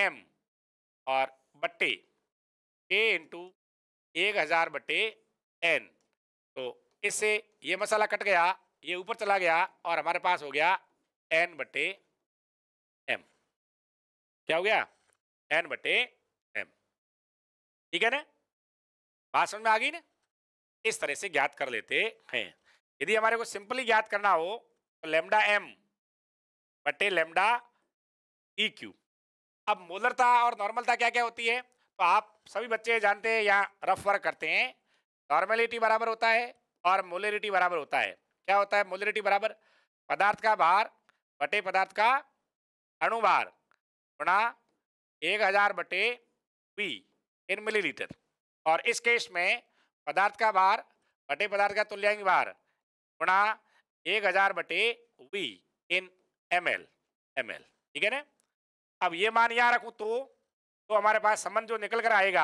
एम और बटे ए इंटू एक हजार बटे एन तो इससे ये मसाला कट गया ये ऊपर चला गया और हमारे पास हो गया एन बटे एम क्या हो गया एन बटे एम ठीक है ना बात समझ में आ गई ना इस तरह से ज्ञात कर लेते हैं यदि हमारे को सिंपली ज्ञात करना हो तो लेमडा एम बटे लेमडा ई क्यू अब मोलरता और नॉर्मलता क्या क्या होती है तो आप सभी बच्चे जानते हैं या रफ वर्क करते हैं नॉर्मेलिटी बराबर होता है और मोलरिटी बराबर होता है क्या होता है मोलरिटी बराबर पदार्थ का भार बटे पदार्थ का अणुभार गुणा एक हज़ार बटे वी इन मिलीलीटर और इस केस में पदार्थ का भार बटे पदार्थ का तुल्यांक भार गुणा एक हजार बटे V in M L M L ठीक है ना अब ये मान यहाँ रखूँ तो तो हमारे पास संबंध जो निकल कर आएगा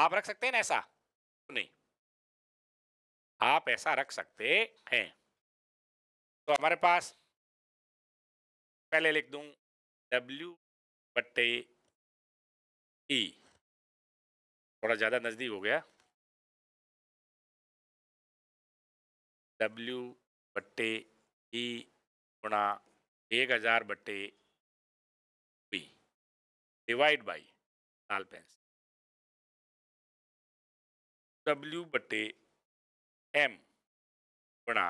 आप रख सकते हैं ना ऐसा नहीं आप ऐसा रख सकते हैं तो हमारे पास पहले लिख दूं W बट्टे ई e. थोड़ा ज़्यादा नज़दीक हो गया डब्ल्यू बट्टे ई e गुणा एक हज़ार बट्टे बी डिवाइड बाई नाल पेंस डब्ल्यू बट्टे एम गुणा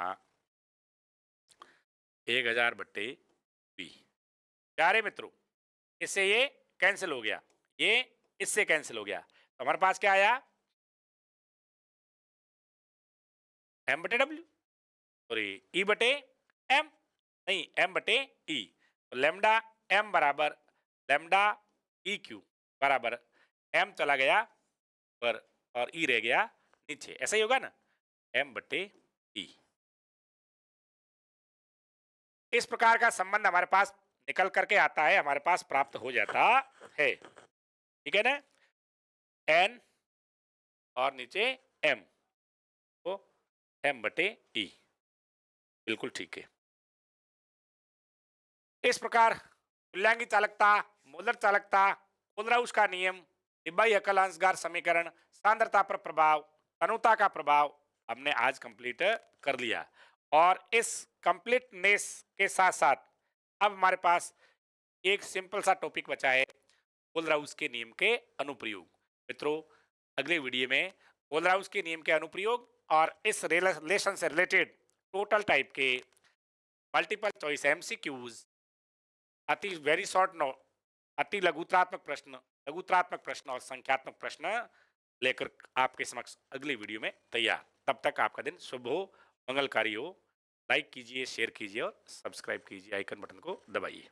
एक हज़ार बट्टे बी प्यारे मित्रों इससे ये कैंसिल हो गया ये इससे कैंसिल हो गया तो हमारे पास क्या आया एम बटे डब्ल्यू सॉरी ई e बटे एम नहीं एम बटे ई e। तो लेमडा एम बराबर लेमडा ई e क्यू बराबर एम चला गया पर और ई रह गया नीचे ऐसा ही होगा ना एम बटे ई इस प्रकार का संबंध हमारे पास निकल करके आता है हमारे पास प्राप्त हो जाता है ठीक है ना एन और नीचे एम तो एम बटे ई बिल्कुल ठीक है इस प्रकार लैंगिक चालकता मोलर चालकता कोलराउस का नियम डिब्बाई अकल अंशगार समीकरण सांद्रता पर प्रभाव तनुता का प्रभाव हमने आज कंप्लीट कर लिया और इस कंप्लीटनेस के साथ साथ अब हमारे पास एक सिंपल सा टॉपिक बचा है कोलराउस के नियम के अनुप्रयोग मित्रों अगले वीडियो में कोलराउस के नियम के अनुप्रयोग और इस रिलेशन से रिलेटेड टोटल टाइप के मल्टीपल चॉइस एम अति वेरी शॉर्ट नो अति लघुत्रात्मक प्रश्न लघुत्रात्मक प्रश्न और संख्यात्मक प्रश्न लेकर आपके समक्ष अगले वीडियो में तैयार तब तक आपका दिन शुभ हो मंगलकारी हो लाइक कीजिए शेयर कीजिए और सब्सक्राइब कीजिए आइकन बटन को दबाइए